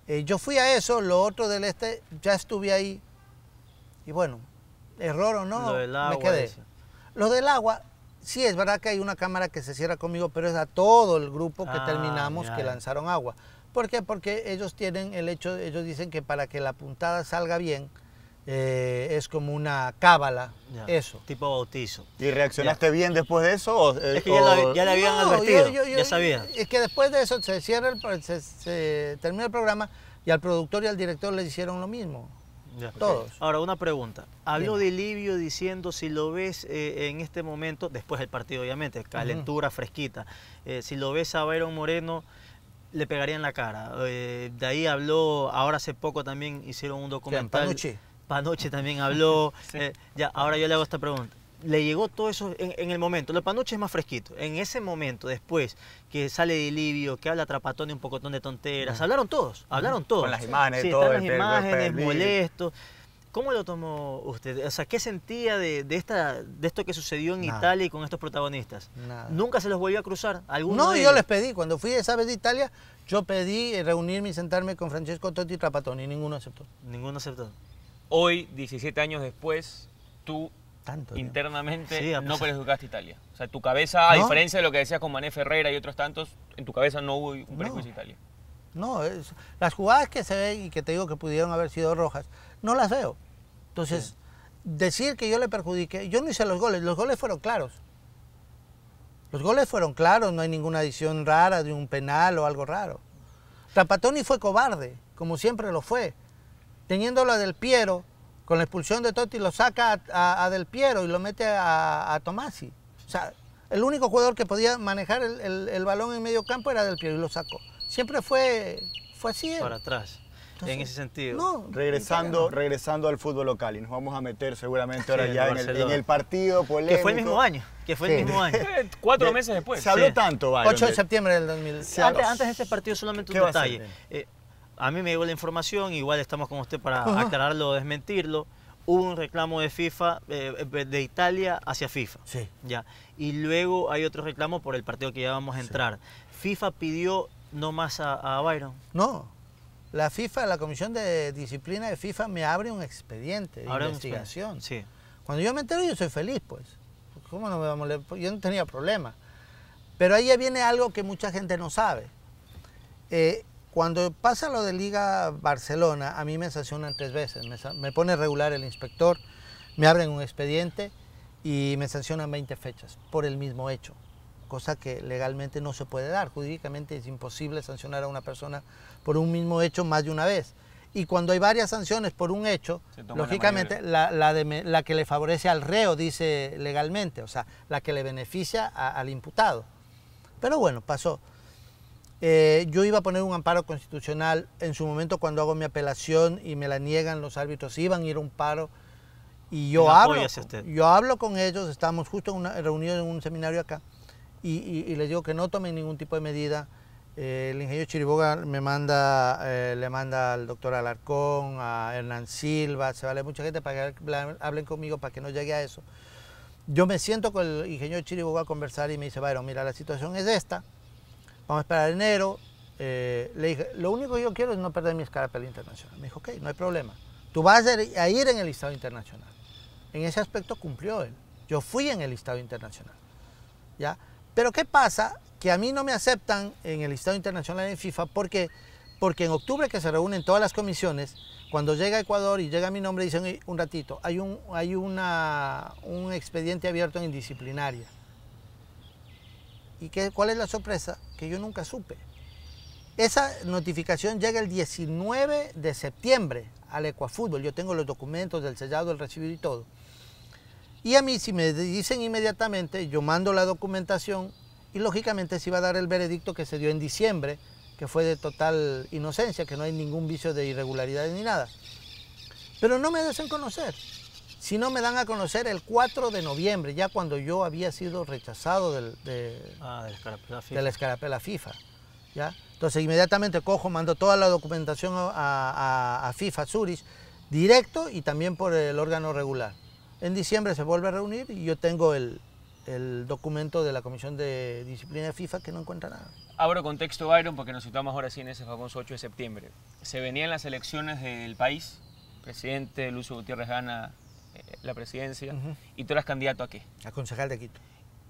Eh, yo fui a eso, lo otro del este, ya estuve ahí y bueno, error o no, me quedé. Lo del agua, Sí, es verdad que hay una cámara que se cierra conmigo, pero es a todo el grupo que ah, terminamos que lanzaron agua. ¿Por qué? Porque ellos tienen el hecho, ellos dicen que para que la puntada salga bien, eh, es como una cábala, eso. Tipo bautizo. ¿Y reaccionaste bien después de eso? O, ya, le habían advertido, ya sabía. Es que después de eso se cierra, el, se, se termina el programa y al productor y al director le hicieron lo mismo. Ahora, una pregunta. Habló de Livio diciendo si lo ves eh, en este momento, después del partido obviamente, calentura, fresquita, eh, si lo ves a Bayron Moreno le pegaría en la cara. Eh, de ahí habló, ahora hace poco también hicieron un documental. Panoche. Panoche también habló. ya, ahora yo le hago esta pregunta le llegó todo eso en, el momento. Lo panuche es más fresquito. En ese momento, después, que sale de Livio, que habla Trapatón y un ton de tonteras. Hablaron todos, hablaron todos. Con las imágenes, sí, todo. las imágenes, molesto. ¿Cómo lo tomó usted? O sea, ¿qué sentía de, esta, de esto que sucedió en Italia y con estos protagonistas? ¿Nunca se los volvió a cruzar? no, yo les pedí. Cuando fui esa vez de Italia, yo pedí eh, reunirme y sentarme con Francesco Totti y Trapatón y ninguno aceptó. Ninguno aceptó. Hoy, 17 años después, tú internamente no perjudicaste Italia. O sea, tu cabeza, a diferencia de lo que decías con Mané Ferreira y otros tantos, en tu cabeza no hubo un prejuicio no. Italia. No, las jugadas que se ven y que te digo que pudieron haber sido rojas, no las veo. Entonces, decir que yo le perjudiqué, yo no hice los goles, los goles fueron claros. Los goles fueron claros, no hay ninguna adición rara de un penal o algo raro. Trapatoni fue cobarde, como siempre lo fue. Teniendo la del Piero, con la expulsión de Totti lo saca a, Del Piero y lo mete a, Tomasi. O sea, el único jugador que podía manejar el, balón en medio campo era Del Piero y lo sacó. Siempre fue, fue así. Para atrás. en ese sentido. regresando, regresando al fútbol local y nos vamos a meter seguramente ahora ya en el, partido polémico. Que fue el mismo año, que fue el mismo año. Eh, cuatro meses después. Se habló tanto, 8 de septiembre del 2000. Antes, de este partido solamente un detalle a mí me llegó la información, igual estamos con usted para aclararlo o desmentirlo. Hubo un reclamo de FIFA, eh, de Italia hacia FIFA. Sí. Ya. Y luego hay otro reclamo por el partido que ya vamos a entrar. FIFA pidió no más a, Byron. No. La FIFA, la Comisión de Disciplina de FIFA me abre un expediente de investigación. Sí. Cuando yo me entero yo soy feliz, pues. ¿Cómo no me vamos a Yo no tenía problema. Pero ahí ya viene algo que mucha gente no sabe. Eh, cuando pasa lo de Liga Barcelona, a mí me sancionan tres veces. Me, pone regular el inspector, me abren un expediente y me sancionan 20 fechas por el mismo hecho, cosa que legalmente no se puede dar. Jurídicamente es imposible sancionar a una persona por un mismo hecho más de una vez. Y cuando hay varias sanciones por un hecho, lógicamente la, que le favorece al reo, dice legalmente, o sea, la que le beneficia al imputado. Pero bueno, pasó. Eh, yo iba a poner un amparo constitucional. En su momento, cuando hago mi apelación y me la niegan los árbitros, iban a ir a un paro. Y yo, hablo, yo hablo con ellos. Estamos justo en una, reunidos en un seminario acá. Y, les digo que no tomen ningún tipo de medida. Eh, el ingeniero Chiriboga me manda, eh, le manda al doctor Alarcón, a Hernán Silva, se vale mucha gente para que hablen conmigo para que no llegue a eso. Yo me siento con el ingeniero Chiriboga a conversar y me dice, bueno, mira, la situación es esta vamos a esperar enero. Eh, le dije, lo único que yo quiero es no perder mi escarapela internacional. Me dijo, ok, no hay problema. Tú vas a ir en el listado internacional. En ese aspecto cumplió él. Yo fui en el listado internacional. ¿ya? Pero ¿qué pasa? Que a mí no me aceptan en el listado internacional en FIFA porque, porque en octubre que se reúnen todas las comisiones, cuando llega a Ecuador y llega mi nombre, dicen un ratito, hay, un, hay una, un expediente abierto en indisciplinaria. ¿Y cuál es la sorpresa? Que yo nunca supe. Esa notificación llega el 19 de septiembre al Ecuafútbol. Yo tengo los documentos del sellado, el recibido y todo. Y a mí, si me dicen inmediatamente, yo mando la documentación y lógicamente se iba a dar el veredicto que se dio en diciembre, que fue de total inocencia, que no hay ningún vicio de irregularidades ni nada. Pero no me dejen conocer si no me dan a conocer el 4 de noviembre, ya cuando yo había sido rechazado del, de, ah, la escarapela FIFA. ¿ya? Entonces inmediatamente cojo, mando toda la documentación a, a, a FIFA Zurich, directo y también por el órgano regular. En diciembre se vuelve a reunir y yo tengo el, el documento de la Comisión de Disciplina de FIFA que no encuentra nada. Abro contexto, Byron, porque nos situamos ahora sí en ese famoso 8 de septiembre. Se venían las elecciones del país, presidente Lucio Gutiérrez gana la presidencia, y tú eras candidato a qué? A concejal de Quito.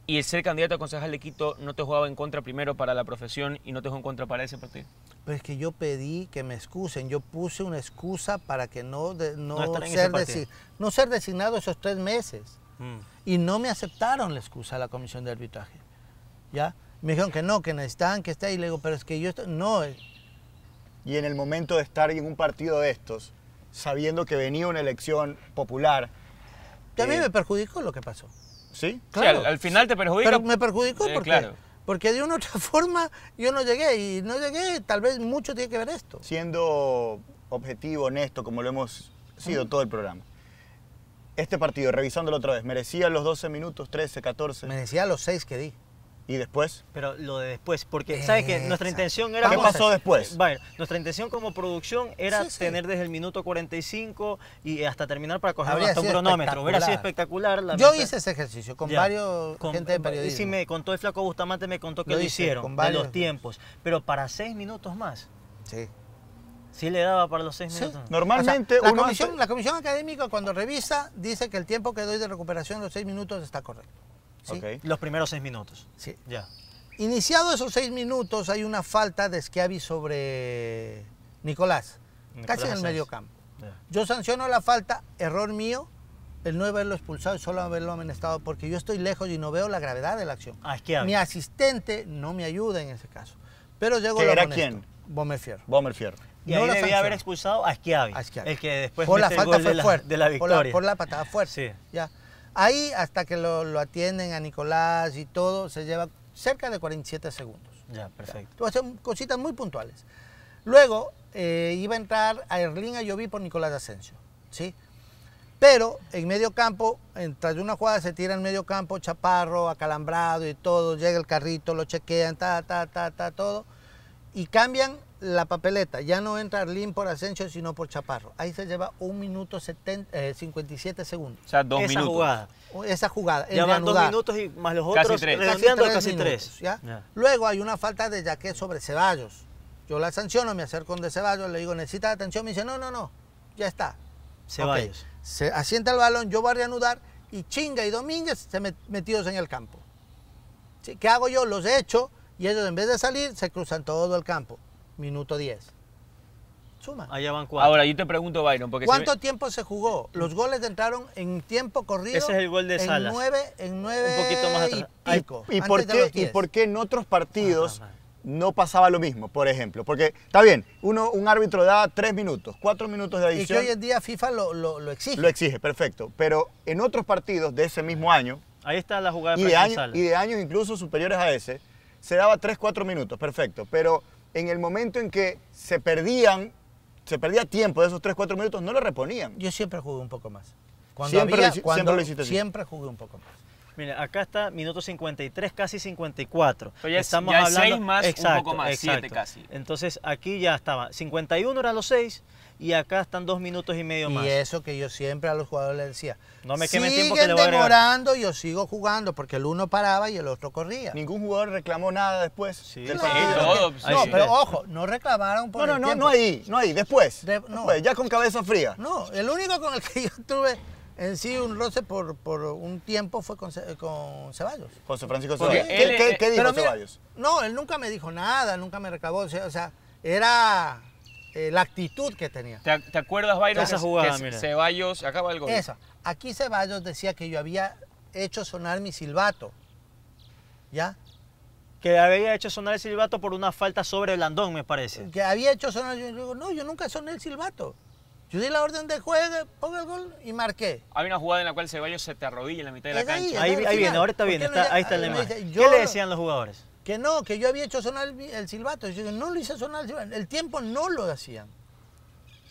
¿Y el ser candidato a concejal de Quito no te jugaba en contra primero para la profesión y no te jugó en contra para ese partido? Pues que yo pedí que me excusen, yo puse una excusa para que no, no, ser no, ser designado esos tres meses. Mm. Y no me aceptaron la excusa a la comisión de arbitraje. ¿Ya? Me dijeron que no, que necesitaban que esté ahí. Le digo, pero es que yo no. Eh. Y en el momento de estar en un partido de estos, sabiendo que venía una elección popular, que a mí eh. me perjudicó lo que pasó. ¿Sí? Claro. al, final te perjudicó Pero me perjudicó eh, porque, claro. porque de una otra forma yo no llegué. Y no llegué, tal vez mucho tiene que ver esto. Siendo objetivo, honesto, como lo hemos sido todo el programa. Este partido, revisándolo otra vez, ¿merecía los 12 minutos, 13, 14? Merecía los 6 que di. ¿Y después? Pero lo de después, porque sabes que nuestra intención era... ¿Qué pasó después? Bueno, nuestra intención como producción era tener desde el minuto 45 y hasta terminar para coger hasta un cronómetro. Hubiera sido espectacular. La Yo hice ese ejercicio con varios con, gente de periodismo. Sí, me contó el flaco Bustamante, me contó que lo, hicieron, varios, de los tiempos. Pero para seis minutos más. Sí. Sí le daba para los seis minutos. Normalmente la, comisión, la comisión académica cuando revisa dice que el tiempo que doy de recuperación los seis minutos está correcto okay. Los primeros seis minutos. Sí. Ya. Iniciado esos seis minutos, hay una falta de Schiavi sobre Nicolás, casi en el medio campo. Yo sanciono la falta, error mío, el no haberlo expulsado y solo haberlo amenazado, porque yo estoy lejos y no veo la gravedad de la acción. Ah, Mi asistente no me ayuda en ese caso. Pero llegó ¿Qué era quién? Bomer Fierro. Y no ahí debía haber expulsado a Schiavi, a el que después por la falta fue fuerte, de la victoria. Por la, patada fuerte. Ya. Ahí, hasta que lo, atienden a Nicolás y todo, se lleva cerca de 47 segundos. Ya, perfecto. cositas muy puntuales. Luego, eh, iba a entrar a yo vi por Nicolás Asensio, ¿sí? Pero en medio campo, tras de una jugada se tira en medio campo, chaparro, acalambrado y todo, llega el carrito, lo chequean, ta, ta, ta, ta, todo, y cambian la papeleta, ya no entra Arlín por Asensio, sino por Chaparro. Ahí se lleva un minuto 57 eh, segundos. O sea, dos Esa minutos. Jugada. Esa jugada. Llevan dos minutos y más los otros. Casi tres. Casi Luego hay una falta de Jaquet sobre Ceballos. Yo la sanciono, me acerco de Ceballos, le digo, necesita atención. Me dice, no, no, no, ya está. Ceballos. Se asienta el balón, yo voy a reanudar y Chinga y Domínguez se metidos en el campo. ¿Sí? ¿Qué hago yo? Los echo y ellos en vez de salir se cruzan todo el campo minuto 10. Suma. Allá van cuatro. Ahora, yo te pregunto, Byron, porque... ¿Cuánto tiempo se jugó? Los goles entraron en tiempo corrido. Ese es el gol de Salas. En nueve, en Un poquito más atrás. Y, por qué, ¿Y por qué en otros partidos ah, no pasaba lo mismo, por ejemplo? Porque, está bien, uno, un árbitro daba tres minutos, cuatro minutos de adición. Y hoy en día FIFA lo, lo, exige. Lo exige, perfecto. Pero en otros partidos de ese mismo año... Ahí está la jugada de, y Y de años incluso superiores a ese, se daba tres, cuatro minutos, perfecto. Pero en el momento en que se perdían, se perdía tiempo de esos 3, 4 minutos, no lo reponían. Yo siempre jugué un poco más. Cuando siempre, Siempre jugué un poco más. Mira, acá está minuto 53, casi 54. Estamos hablando 6 más, un poco más, 7 casi. Entonces aquí ya estaba 51 eran los 6, y acá están dos minutos y medio más. Y eso que yo siempre a los jugadores les decía. No me quemen tiempo que le voy a demorando, yo sigo jugando, porque el uno paraba y el otro corría. Ningún jugador reclamó nada después. Sí, del no, pero ojo, no reclamaron por No, no, no, no ahí, no ahí, después. Ya con cabeza fría. No, el único con el que yo tuve en sí un roce por, por un tiempo fue con, con Ceballos. José Francisco Ceballos. ¿Qué, dijo Ceballos? No, él nunca me dijo nada, nunca me recabó. O sea, era eh, la actitud que tenía. ¿Te, acuerdas, de Esa jugada, Ceballos, acaba el gol. Aquí Ceballos decía que yo había hecho sonar mi silbato. ¿Ya? Que había hecho sonar el silbato por una falta sobre Blandón, me parece. Que había hecho sonar. Yo digo, no, yo nunca soné el silbato. Yo di la orden de juego, pongo el gol y marqué. Hay una jugada en la cual Ceballos se te arrodilla en la mitad de la cancha. Ahí, viene, ahorita viene, está, ahí está el demás. ¿Qué le decían los jugadores? que no, que yo había hecho sonar el, silbato. Yo no lo hice sonar el silbato. El tiempo no lo hacían.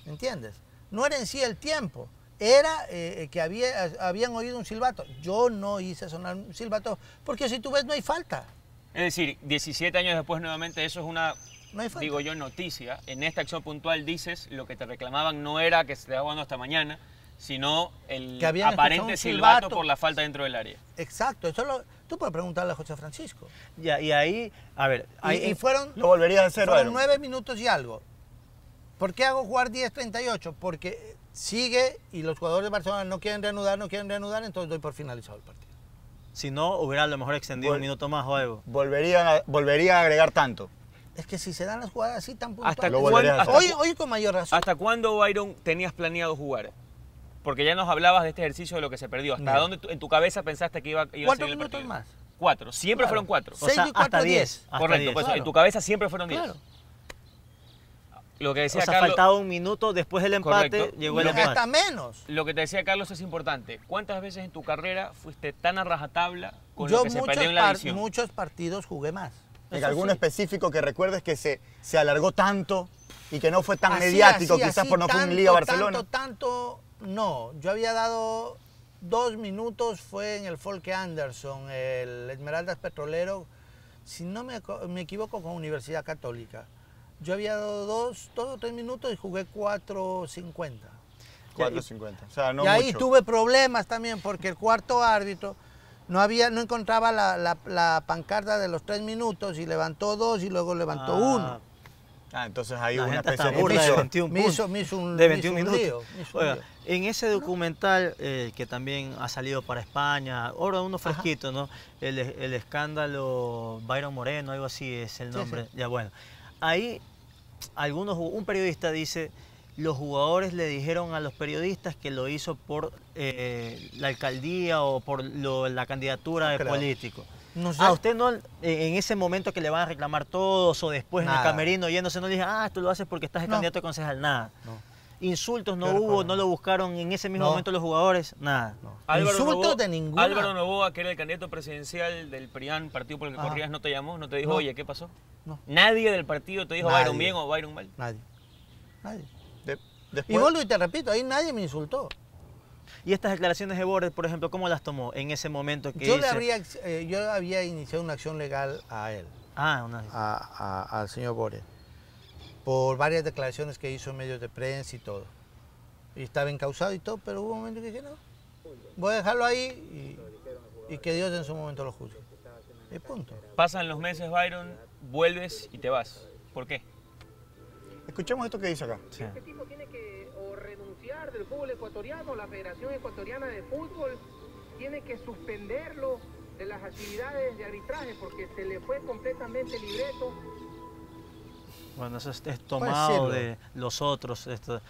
¿Entiendes? No era en sí el tiempo. Era eh, eh, que había, habían oído un silbato. Yo no hice sonar un silbato porque si tú ves no hay falta. Es decir, 17 años después nuevamente eso es una digo yo, noticia. En esta acción puntual dices lo que te reclamaban no era que se te jugando hasta mañana, sino el aparente silbato, silbato, por la falta dentro del área. Exacto, eso lo, Tú puedes preguntarle a José Francisco. Ya, y ahí, a ver, ahí, y, fueron, lo volverías a hacer, nueve minutos y algo. ¿Por qué hago jugar 10-38? Porque sigue y los jugadores de Barcelona no quieren reanudar, no quieren reanudar, entonces doy por finalizado el partido. Si no, hubiera a lo mejor extendido un minuto más o algo. Volverían a, volvería a agregar tanto. Es que si se dan las jugadas así tan Hasta, hoy con mayor razón. ¿Hasta cuándo, Byron, tenías planeado jugar? Porque ya nos hablabas de este ejercicio de lo que se perdió. ¿Hasta dónde en tu cabeza pensaste que iba, a ser el minutos más? Cuatro. Siempre fueron cuatro. O sea, hasta diez. Correcto. Pues, en tu cabeza siempre fueron diez. Lo que decía o sea, Carlos, faltaba un minuto después del empate, lo Que hasta menos. Lo que te decía Carlos es importante. ¿Cuántas veces en tu carrera fuiste tan a rajatabla con Yo en la edición? muchos partidos jugué más. En algún específico que recuerdes que se, se alargó tanto y que no fue tan mediático, quizás por no tanto, fue un a Barcelona. Tanto, tanto no, yo había dado dos minutos, fue en el Folke Anderson, el Esmeraldas Petrolero, si no me, equivoco, con Universidad Católica. Yo había dado dos, dos tres minutos y jugué 4.50. 4.50, o sea, no Y ahí tuve problemas también porque el cuarto árbitro no, había, no encontraba la, pancarta de los tres minutos y levantó dos y luego levantó ah. uno. Ah, entonces ahí hubo una especie de de 21 Me hizo, un, de 21 minutos. En ese documental eh, que también ha salido para España, ahora uno fresquito, ¿no? El, escándalo Byron Moreno, algo así es el nombre. Ya bueno, ahí algunos, un periodista dice, los jugadores le dijeron a los periodistas que lo hizo por eh, la alcaldía o por la candidatura de político. No A usted no, en ese momento que le van a reclamar todos o después en el camerino yéndose, no le dije, ah, tú lo haces porque estás el candidato a concejal, nada. No insultos no hubo, no lo buscaron en ese mismo momento los jugadores, nada. No. Insultos de ninguno. Álvaro Novoa, que era el candidato presidencial del PRIAN, partido por el que ah. corrías, no te llamó, no te dijo, oye, ¿qué pasó? Nadie del partido te dijo ir bien o mal. Nadie. Nadie. Y vuelvo y te repito, ahí nadie me insultó. Y estas declaraciones de Borges, por ejemplo, ¿cómo las tomó en ese momento? Que yo, le habría, eh, yo había iniciado una acción legal a él. Ah, una... a, al señor Borges por varias declaraciones que hizo en medios de prensa y todo. Y estaba encausado y todo, pero hubo un momento que dije, no, voy a dejarlo ahí y, que Dios en su momento lo juzgue. Y punto. Pasan los meses, Byron, vuelves y te vas. ¿Por qué? Escuchemos esto que dice acá. Este tipo tiene que renunciar del fútbol ecuatoriano, la Federación Ecuatoriana de Fútbol tiene que suspenderlo de las actividades de arbitraje porque se le fue completamente libreto bueno, eso es, tomado de los otros. Esto,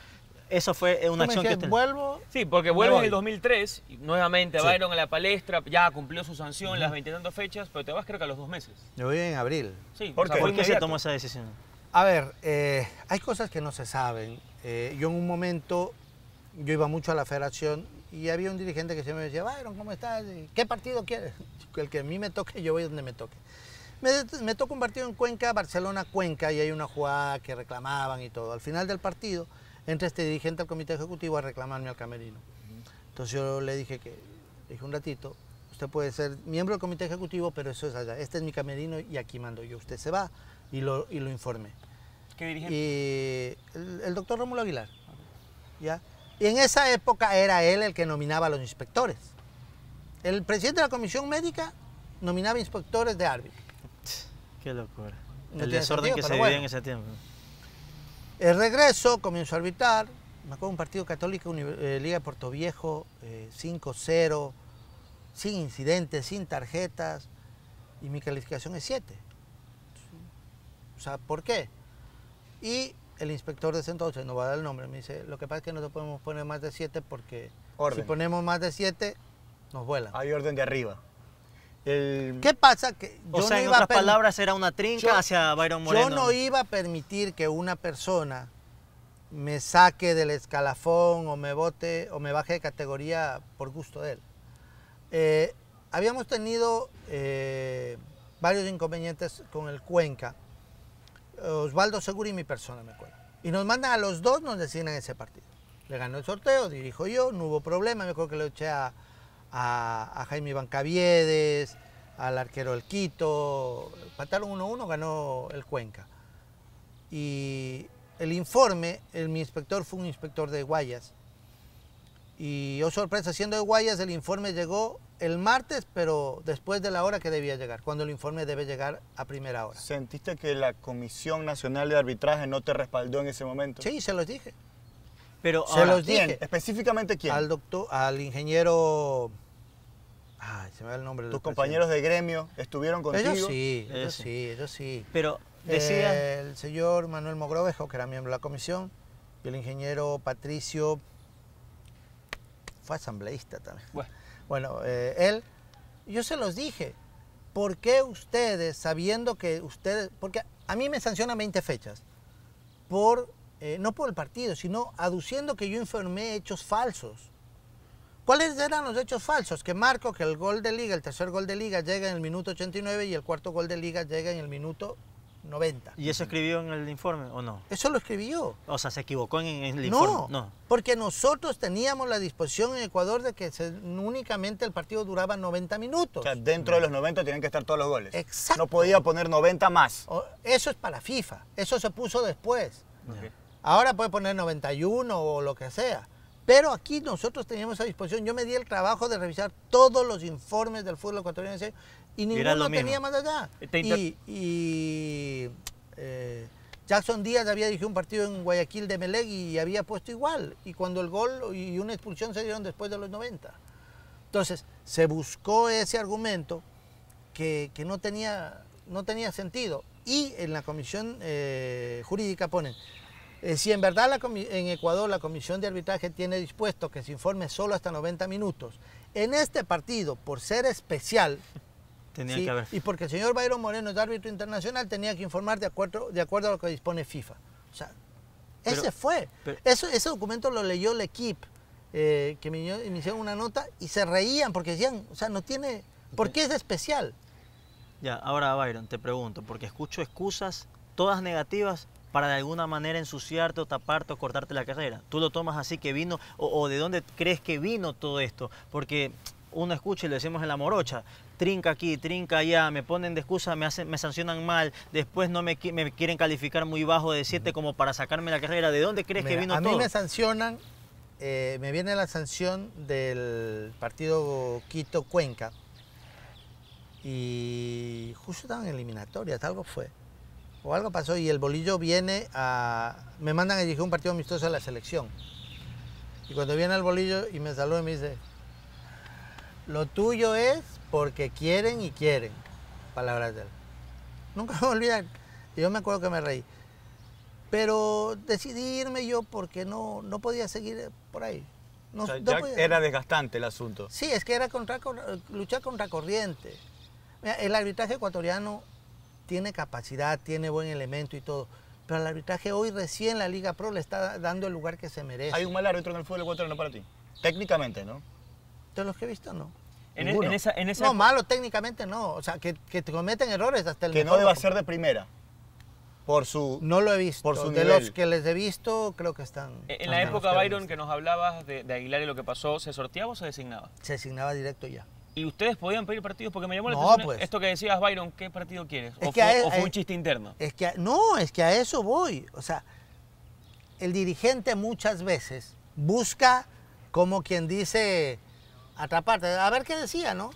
eso fue una acción que... ¿Vuelvo? Sí, porque vuelvo en el 2003, y nuevamente Byron a la palestra, ya cumplió su sanción, las veintitantas fechas, pero te vas creo que a los dos meses. Yo voy en abril. Sí, ¿Por, qué? se tomó esa decisión? A ver, eh, hay cosas que no se saben. Eh, yo en un momento, yo iba mucho a la federación y había un dirigente que se me decía, Byron, ¿cómo estás? ¿Qué partido quieres? El que a mí me toque, yo voy donde me toque. Me, tocó un partido en Cuenca, Barcelona-Cuenca, y hay una jugada que reclamaban y todo. Al final del partido, entra este dirigente al comité ejecutivo a reclamarme al camerino. Entonces yo le dije que, dije un ratito, usted puede ser miembro del comité ejecutivo, pero eso es allá. Este es mi camerino y aquí mando yo. Usted se va y lo, y lo informe. ¿Qué dirigente? el, doctor Rómulo Aguilar. ¿ya? Y en esa época era él el que nominaba a los inspectores. El presidente de la comisión médica nominaba inspectores de árbitro. Qué locura. el desorden que se vivía en ese tiempo. El regreso, comienzo a arbitrar. Me acuerdo un partido católico, eh, Liga de Puerto Viejo, 5-0, eh, sin incidentes, sin tarjetas, y mi calificación es 7. O sea, ¿por qué? Y el inspector de ese entonces, no va a dar el nombre, me dice, lo que pasa es que no te podemos poner más de 7 porque si ponemos más de 7, nos vuela. Hay orden de arriba. ¿Qué pasa? Que yo o no en iba otras palabras, era una trinca hacia Byron Moreno. Yo no iba a permitir que una persona me saque del escalafón o me bote o me baje de categoría por gusto de él. Eh, habíamos tenido eh, varios inconvenientes con el Cuenca. Osvaldo Segura y mi persona, me acuerdo. Y nos mandan a los dos, nos designan ese partido. Le ganó el sorteo, dirijo yo, no hubo problema. Me acuerdo que le eché a a, Jaime Jaime Caviedes, al arquero El Quito. Pataron 1-1, ganó el Cuenca. Y el informe, el, mi inspector fue un inspector de Guayas. Y yo, oh sorpresa, siendo de Guayas, el informe llegó el martes, pero después de la hora que debía llegar, cuando el informe debe llegar a primera hora. ¿Sentiste que la Comisión Nacional de Arbitraje no te respaldó en ese momento? Sí, se los dije. Pero se los dije. ¿Específicamente quién? Al, doctor, al ingeniero Ay, se me da el nombre. Tus compañeros de gremio estuvieron contigo. Ellos sí, ellos sí, ellos sí. Pero el señor Manuel Mogrovejo, que era miembro de la comisión, y el ingeniero Patricio fue asambleísta también. Bueno, eh, él, yo se los dije, ¿por qué ustedes, sabiendo que ustedes, porque a mí me sancionan 20 fechas, por, eh, no por el partido, sino aduciendo que yo informé hechos falsos? ¿Cuáles eran los hechos falsos? Que marco que el gol de liga, el tercer gol de liga llega en el minuto 89 y el cuarto gol de liga llega en el minuto 90. ¿Y eso escribió en el informe o no? Eso lo escribió. O sea, se equivocó en, el informe. No, porque nosotros teníamos la disposición en Ecuador de que únicamente el partido duraba 90 minutos. O sea, dentro de los 90 tienen que estar todos los goles. Exacto. No podía poner 90 más. eso es para FIFA. Eso se puso después. Ahora puede poner 91 o lo que sea. Pero aquí nosotros teníamos a disposición, yo me di el trabajo de revisar todos los informes del fútbol ecuatoriano y ninguno tenía más allá. Eh, y, eh, Jackson Díaz había dirigido un partido en Guayaquil de Meleg y había puesto igual. Y cuando el gol y una expulsión se dieron después de los 90. Entonces, se buscó ese argumento que, no, tenía, sentido. Y en la comisión eh, jurídica ponen, eh, si en verdad en Ecuador la comisión de arbitraje tiene dispuesto que se informe solo hasta 90 minutos, en este partido, por ser especial, y porque el señor Bayron Moreno es árbitro internacional, tenía que informar de acuerdo, de acuerdo a lo que dispone FIFA. O sea, ese fue. ese documento lo leyó el equipo, eh, que me, hicieron una nota y se reían porque decían, o sea, no tiene... ¿Por qué es especial? Ya, ahora Byron, te pregunto, porque escucho excusas, todas negativas, para de alguna manera ensuciarte o taparte o cortarte la carrera. Tú lo tomas así que vino, o, de dónde crees que vino todo esto, porque uno escucha y lo decimos en la morocha, trinca aquí, trinca allá, me ponen de excusa, me, hacen, me sancionan mal, después no me, me quieren calificar muy bajo de 7 como para sacarme la carrera. ¿De dónde crees que vino todo? A mí me sancionan, eh, me viene la sanción del partido Quito-Cuenca y justo estaban en algo fue o algo pasó y el bolillo viene a... Me mandan a dirigir un partido amistoso a la selección. Y cuando viene el bolillo y me saluda y me dice, lo tuyo es porque quieren y quieren. Palabras de él. Nunca me olvidan. Yo me acuerdo que me reí. Pero decidí irme yo porque no, no podía seguir por ahí. Era desgastante el asunto. Sí, es que era contra, luchar contra corriente. el arbitraje ecuatoriano tiene capacidad, tiene buen elemento y todo. Pero el arbitraje hoy recién la Liga Pro le está dando el lugar que se merece. ¿Hay un mal árbitro en el fútbol ecuatoriano para ti? Técnicamente, ¿no? De los que he visto, no. En, e- No, malo técnicamente no. O sea, que, te cometen errores hasta el Que no deba ser de primera. Por su. No lo he visto. de los que les he visto, creo que están. En la época, Byron, que nos hablabas de, de Aguilar y lo que pasó, ¿se sorteaba o se designaba? Se designaba directo ya. ¿Y ustedes podían pedir partidos? Porque me llamó la pues. esto que decías, Byron, ¿qué partido quieres? ¿O, fue, un chiste interno? Es que no, es que a eso voy. O sea, el dirigente muchas veces busca, como quien dice, atraparte. A ver qué decía, ¿no?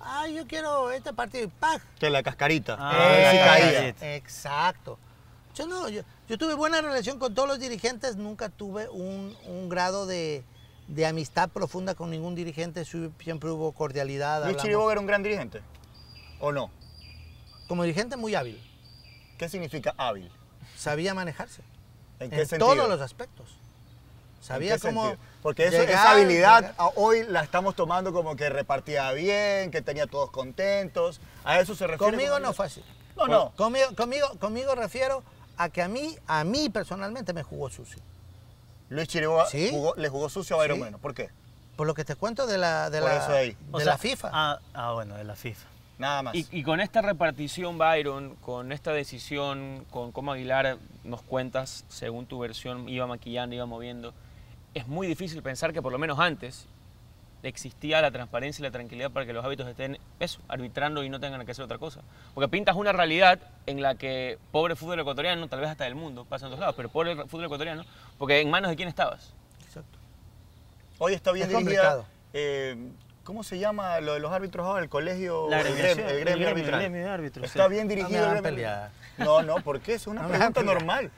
Ah, yo quiero este partido. ¡Pac! Que la cascarita. Ah, eh, la cascarita. Exacto. Yo no, yo, yo, tuve buena relación con todos los dirigentes, nunca tuve un grado de, de amistad profunda con ningún dirigente, siempre hubo cordialidad. ¿Luis Chiriboga era un gran dirigente? ¿O no? Como dirigente muy hábil. ¿Qué significa hábil? Sabía manejarse. ¿En qué en todos los aspectos. Sabía cómo. Porque esa habilidad hoy la estamos tomando como que repartía bien, que tenía todos contentos. ¿A eso se refiere? Conmigo no fue así. No, no. Conmigo, conmigo, conmigo refiero a que a mí, a mí personalmente me jugó sucio. Luis Chiribó le jugó sucio a Bayron ¿Por qué? Por lo que te cuento de la, de la, FIFA. Ah, ah, bueno, de la FIFA. Nada más. Y, y, con esta repartición, Byron, con esta decisión, con cómo Aguilar nos cuentas, según tu versión, iba maquillando, iba moviendo, es muy difícil pensar que por lo menos antes, existía la transparencia y la tranquilidad para que los hábitos estén eso, arbitrando y no tengan que hacer otra cosa. Porque pintas una realidad en la que pobre fútbol ecuatoriano, tal vez hasta del mundo, pasa en dos lados, pero pobre fútbol ecuatoriano, porque en manos de quién estabas. Exacto. Hoy está bien eh, ¿Cómo se llama lo de los árbitros ahora? El colegio. el gremio, de árbitros. Está bien dirigido no el No, no, ¿por qué? Es una pregunta normal.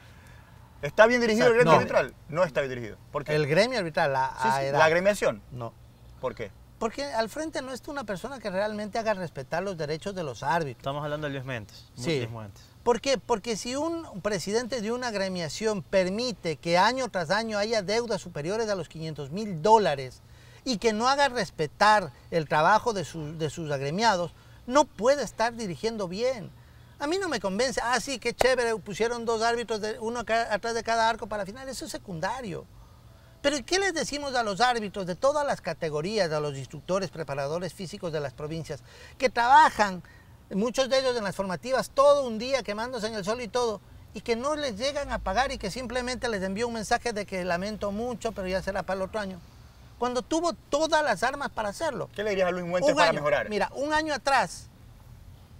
¿Está bien dirigido el gremio no. arbitral? No está bien dirigido. porque El gremio arbitral, la, la gremiación? No. ¿Por qué? Porque al frente no está una persona que realmente haga respetar los derechos de los árbitros. Estamos hablando de Luis Méndez. Sí. Luis ¿Por qué? Porque si un presidente de una gremiación permite que año tras año haya deudas superiores a los 500 mil dólares y que no haga respetar el trabajo de, de sus agremiados, no puede estar dirigiendo bien. A mí no me convence. Ah, sí, qué chévere, pusieron dos árbitros, de, uno atrás de cada arco para final. Eso es secundario. Pero ¿qué les decimos a los árbitros de todas las categorías, a los instructores, preparadores físicos de las provincias, que trabajan, muchos de ellos en las formativas, todo un día quemándose en el sol y todo, y que no les llegan a pagar y que simplemente les envío un mensaje de que lamento mucho, pero ya será para el otro año? Cuando tuvo todas las armas para hacerlo. ¿Qué le dirías a Luis Muentes para mejorar? Mira, un año atrás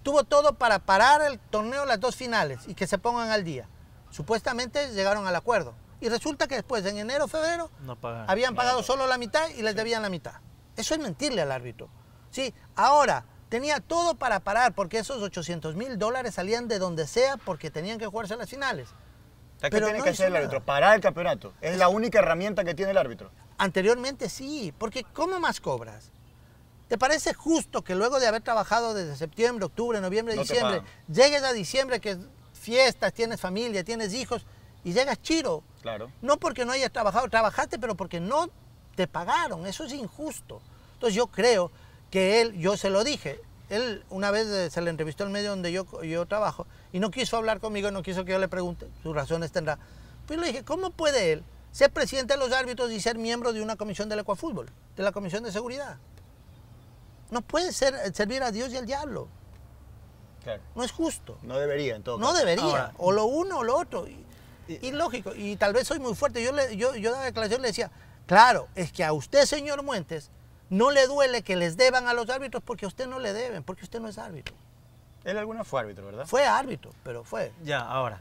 tuvo todo para parar el torneo las dos finales y que se pongan al día. Supuestamente llegaron al acuerdo y resulta que después, en enero, febrero, habían pagado solo la mitad y les debían la mitad. Eso es mentirle al árbitro. Sí, ahora tenía todo para parar porque esos 800 mil dólares salían de donde sea porque tenían que jugarse las finales. ¿Qué tiene que hacer el árbitro? Parar el campeonato. Es la única herramienta que tiene el árbitro. Anteriormente sí, porque ¿cómo más cobras? ¿Te parece justo que luego de haber trabajado desde septiembre, octubre, noviembre, diciembre, llegues a diciembre que fiestas, tienes familia, tienes hijos y llegas chiro? No porque no hayas trabajado, trabajaste, pero porque no te pagaron. Eso es injusto. Entonces yo creo que él, yo se lo dije, él una vez eh, se le entrevistó al medio donde yo, trabajo y no quiso hablar conmigo, no quiso que yo le pregunte, sus razones tendrá. Pues le dije, ¿cómo puede él ser presidente de los árbitros y ser miembro de una comisión del Ecuafútbol, de la Comisión de Seguridad? No puede ser, eh, servir a Dios y al diablo. No es justo. No debería, en No debería. o lo uno o lo otro. Y lógico, y tal vez soy muy fuerte. Yo, le, yo, yo daba declaración le decía, claro, es que a usted, señor Muentes, no le duele que les deban a los árbitros porque a usted no le deben, porque usted no es árbitro. Él alguna fue árbitro, ¿verdad? Fue árbitro, pero fue. Ya, ahora,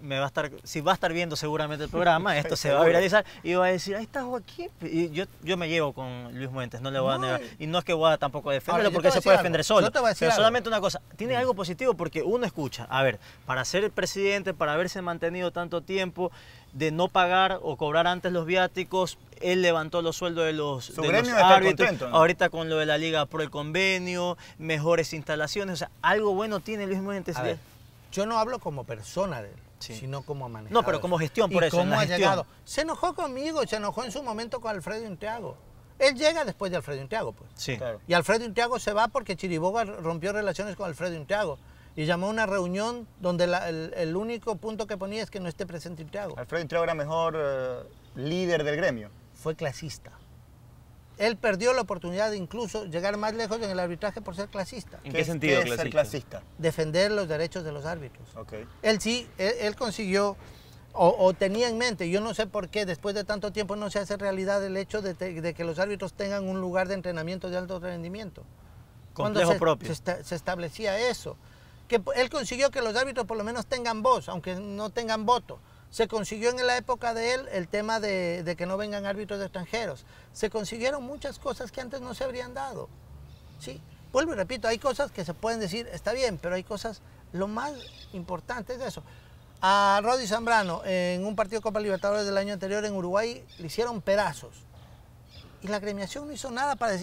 me va a estar, si va a estar viendo seguramente el programa, esto se va a viralizar y va a decir, ahí está Joaquín. Y yo, yo me llevo con Luis Muentes, no le voy a negar. Y no es que voy a tampoco defenderlo porque se puede defender solo. Yo te voy a decir pero solamente una cosa, tiene algo positivo porque uno escucha, a ver, para ser el presidente, para haberse mantenido tanto tiempo, de no pagar o cobrar antes los viáticos. Él levantó los sueldos de los, de Ahorita con lo de la liga pro el convenio, mejores instalaciones. O sea, algo bueno tiene Luis mismo De... Yo no hablo como persona de él. sino como manejador. No, pero como gestión, por ¿Y eso. Cómo ha llegado. Se enojó conmigo, se enojó en su momento con Alfredo Intiago. Él llega después de Alfredo Intiago, pues. Y Alfredo Intiago se va porque Chiriboga rompió relaciones con Alfredo Intiago y llamó a una reunión donde el, único punto que ponía es que no esté presente Intriago. Alfredo Intriago era mejor eh, líder del gremio. Fue clasista. Él perdió la oportunidad de incluso llegar más lejos en el arbitraje por ser clasista. ¿En qué, sentido clasista? ser clasista? Defender los derechos de los árbitros. Él sí, él, consiguió o, tenía en mente, yo no sé por qué después de tanto tiempo no se hace realidad el hecho de, que los árbitros tengan un lugar de entrenamiento de alto rendimiento. Complejo Cuando propio. se establecía eso él consiguió que los árbitros por lo menos tengan voz, aunque no tengan voto. Se consiguió en la época de él el tema de, que no vengan árbitros de extranjeros. Se consiguieron muchas cosas que antes no se habrían dado. ¿sí? Vuelvo y repito, hay cosas que se pueden decir, está bien, pero hay cosas, lo más importante es eso. A Roddy Zambrano, en un partido Copa Libertadores del año anterior en Uruguay, le hicieron pedazos. Y la gremiación no hizo nada para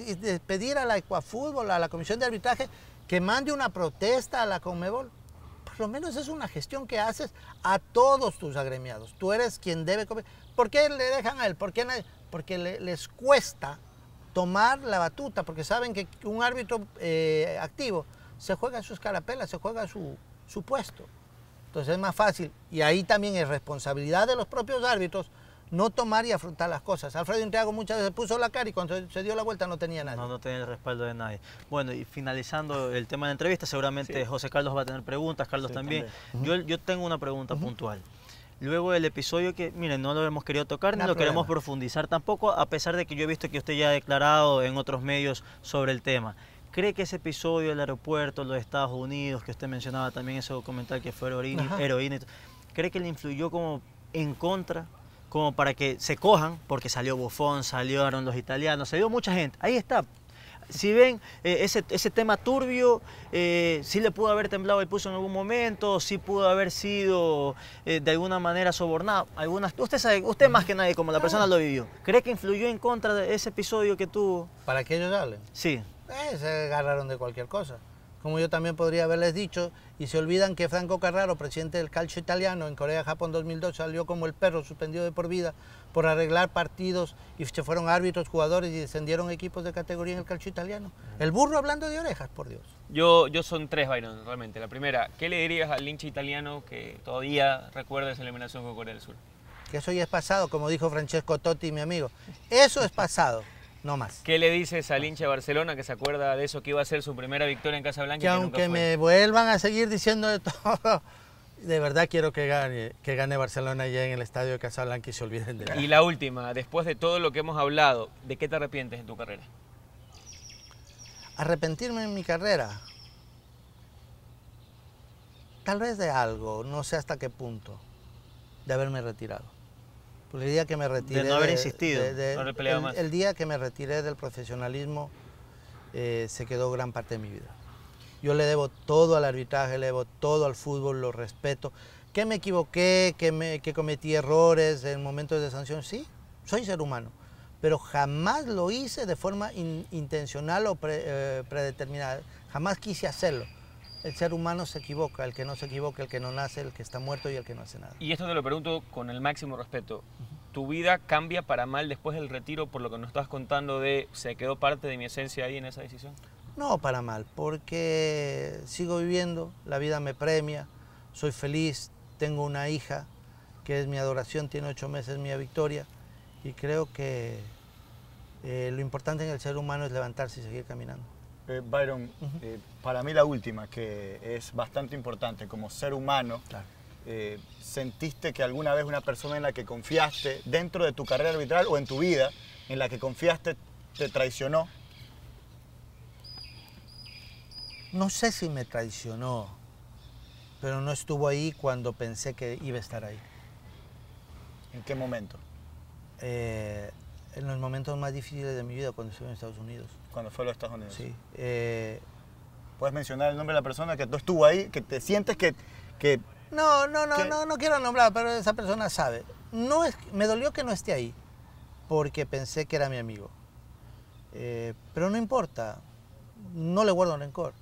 pedir a la Ecuafútbol, a la Comisión de Arbitraje, que mande una protesta a la Conmebol. Por lo menos es una gestión que haces a todos tus agremiados. Tú eres quien debe comer. ¿Por qué le dejan a él? Porque les cuesta tomar la batuta, porque saben que un árbitro eh, activo se juega su escarapela, se juega su, su puesto. Entonces es más fácil. Y ahí también es responsabilidad de los propios árbitros no tomar y afrontar las cosas. Alfredo Intriago muchas veces puso la cara y cuando se dio la vuelta no tenía nada. No, no tenía el respaldo de nadie. Bueno, y finalizando el tema de la entrevista, seguramente José Carlos va a tener preguntas, Carlos también. yo, yo, tengo una pregunta puntual. Luego del episodio que, miren, no lo hemos querido tocar ni lo queremos profundizar tampoco, a pesar de que yo he visto que usted ya ha declarado en otros medios sobre el tema. ¿Cree que ese episodio del aeropuerto, los Estados Unidos, que usted mencionaba también ese documental que fue heroína, heroína ¿cree que le influyó como en contra como para que se cojan, porque salió Bufón, salieron los italianos, salió mucha gente. Ahí está. Si ven eh, ese, ese, tema turbio, eh, si le pudo haber temblado el puso en algún momento, si pudo haber sido eh, de alguna manera sobornado. Algunas, usted sabe, usted más que nadie, como la persona lo vivió, ¿cree que influyó en contra de ese episodio que tuvo? ¿Para qué ayudarle? Sí. se agarraron de cualquier cosa como yo también podría haberles dicho, y se olvidan que Franco Carraro, presidente del calcio italiano en Corea-Japón 2002, salió como el perro suspendido de por vida por arreglar partidos y se fueron árbitros, jugadores y descendieron equipos de categoría en el calcio italiano. El burro hablando de orejas, por Dios. Yo, yo son tres, Byron, realmente. La primera, ¿qué le dirías al hincha italiano que todavía recuerda esa eliminación con Corea del Sur? Que eso ya es pasado, como dijo Francesco Totti, mi amigo. Eso es pasado. No más. ¿Qué le dices al hincha Barcelona que se acuerda de eso, que iba a ser su primera victoria en Casablanca? Que, aunque me vuelvan a seguir diciendo de todo, de verdad quiero que gane, que gane Barcelona ya en el estadio de Casablanca y se olviden de nada. Y la última, después de todo lo que hemos hablado, ¿de qué te arrepientes en tu carrera? Arrepentirme en mi carrera. Tal vez de algo, no sé hasta qué punto, de haberme retirado. Pues el día que me retiré... no haber insistido, el, día que me retiré del profesionalismo eh, se quedó gran parte de mi vida. Yo le debo todo al arbitraje, le debo todo al fútbol, lo respeto. Que me equivoqué, que, me, cometí errores en momentos de sanción, sí, soy ser humano. Pero jamás lo hice de forma intencional o eh, predeterminada. Jamás quise hacerlo el ser humano se equivoca, el que no se equivoca, el que no nace, el que está muerto y el que no hace nada. Y esto te lo pregunto con el máximo respeto. ¿Tu vida cambia para mal después del retiro por lo que nos estás contando de se quedó parte de mi esencia ahí en esa decisión? No, para mal, porque sigo viviendo, la vida me premia, soy feliz, tengo una hija que es mi adoración, tiene ocho meses mi victoria y creo que eh, lo importante en el ser humano es levantarse y seguir caminando. Eh, Byron, eh, para mí la última, que es bastante importante como ser humano. Eh, ¿Sentiste que alguna vez una persona en la que confiaste dentro de tu carrera arbitral o en tu vida, en la que confiaste, te traicionó? No sé si me traicionó, pero no estuvo ahí cuando pensé que iba a estar ahí. ¿En qué momento? en los momentos más difíciles de mi vida cuando estuve en Estados Unidos. Cuando fue a los Estados Unidos. Sí. Eh, ¿Puedes mencionar el nombre de la persona que tú estuvo ahí, que te sientes que... que no, no, no, no, no quiero nombrar, pero esa persona sabe. No es, me dolió que no esté ahí, porque pensé que era mi amigo. Eh, pero no importa, no le guardo rencor.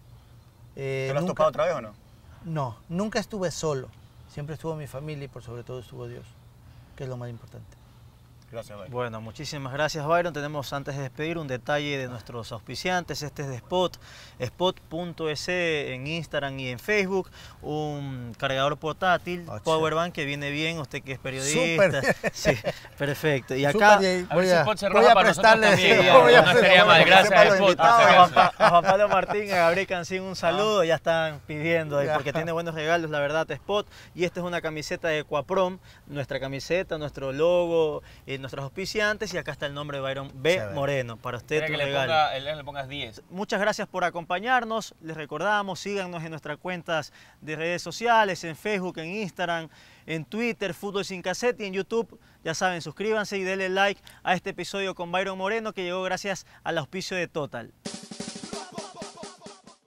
Eh, ¿Te lo has tocado otra vez o no? No, nunca estuve solo. Siempre estuvo mi familia y por sobre todo estuvo Dios, que es lo más importante. Gracias, Byron. Bueno, muchísimas gracias, Byron. Tenemos antes de despedir un detalle de nuestros auspiciantes. Este es de Spot, spot.es e en Instagram y en Facebook. Un cargador portátil, Power ah, Powerbank, que viene bien. Usted que es periodista. Sí, perfecto. Y acá. Voy a, para prestarle. no sería mal. Gracias, Spot. A, Juan, Pablo Martín, a Gabriel Cancín, un saludo. Ya están pidiendo porque tiene buenos regalos, la verdad, Spot. Y esta es una camiseta de Cuaprom, nuestra camiseta, nuestro logo. Eh, nuestros auspiciantes y acá está el nombre de Byron B. Moreno para usted. Que le, le, pongas 10. Muchas gracias por acompañarnos. Les recordamos, síganos en nuestras cuentas de redes sociales, en Facebook, en Instagram, en Twitter, Fútbol Sin Cassette y en YouTube. Ya saben, suscríbanse y denle like a este episodio con Byron Moreno que llegó gracias al auspicio de Total.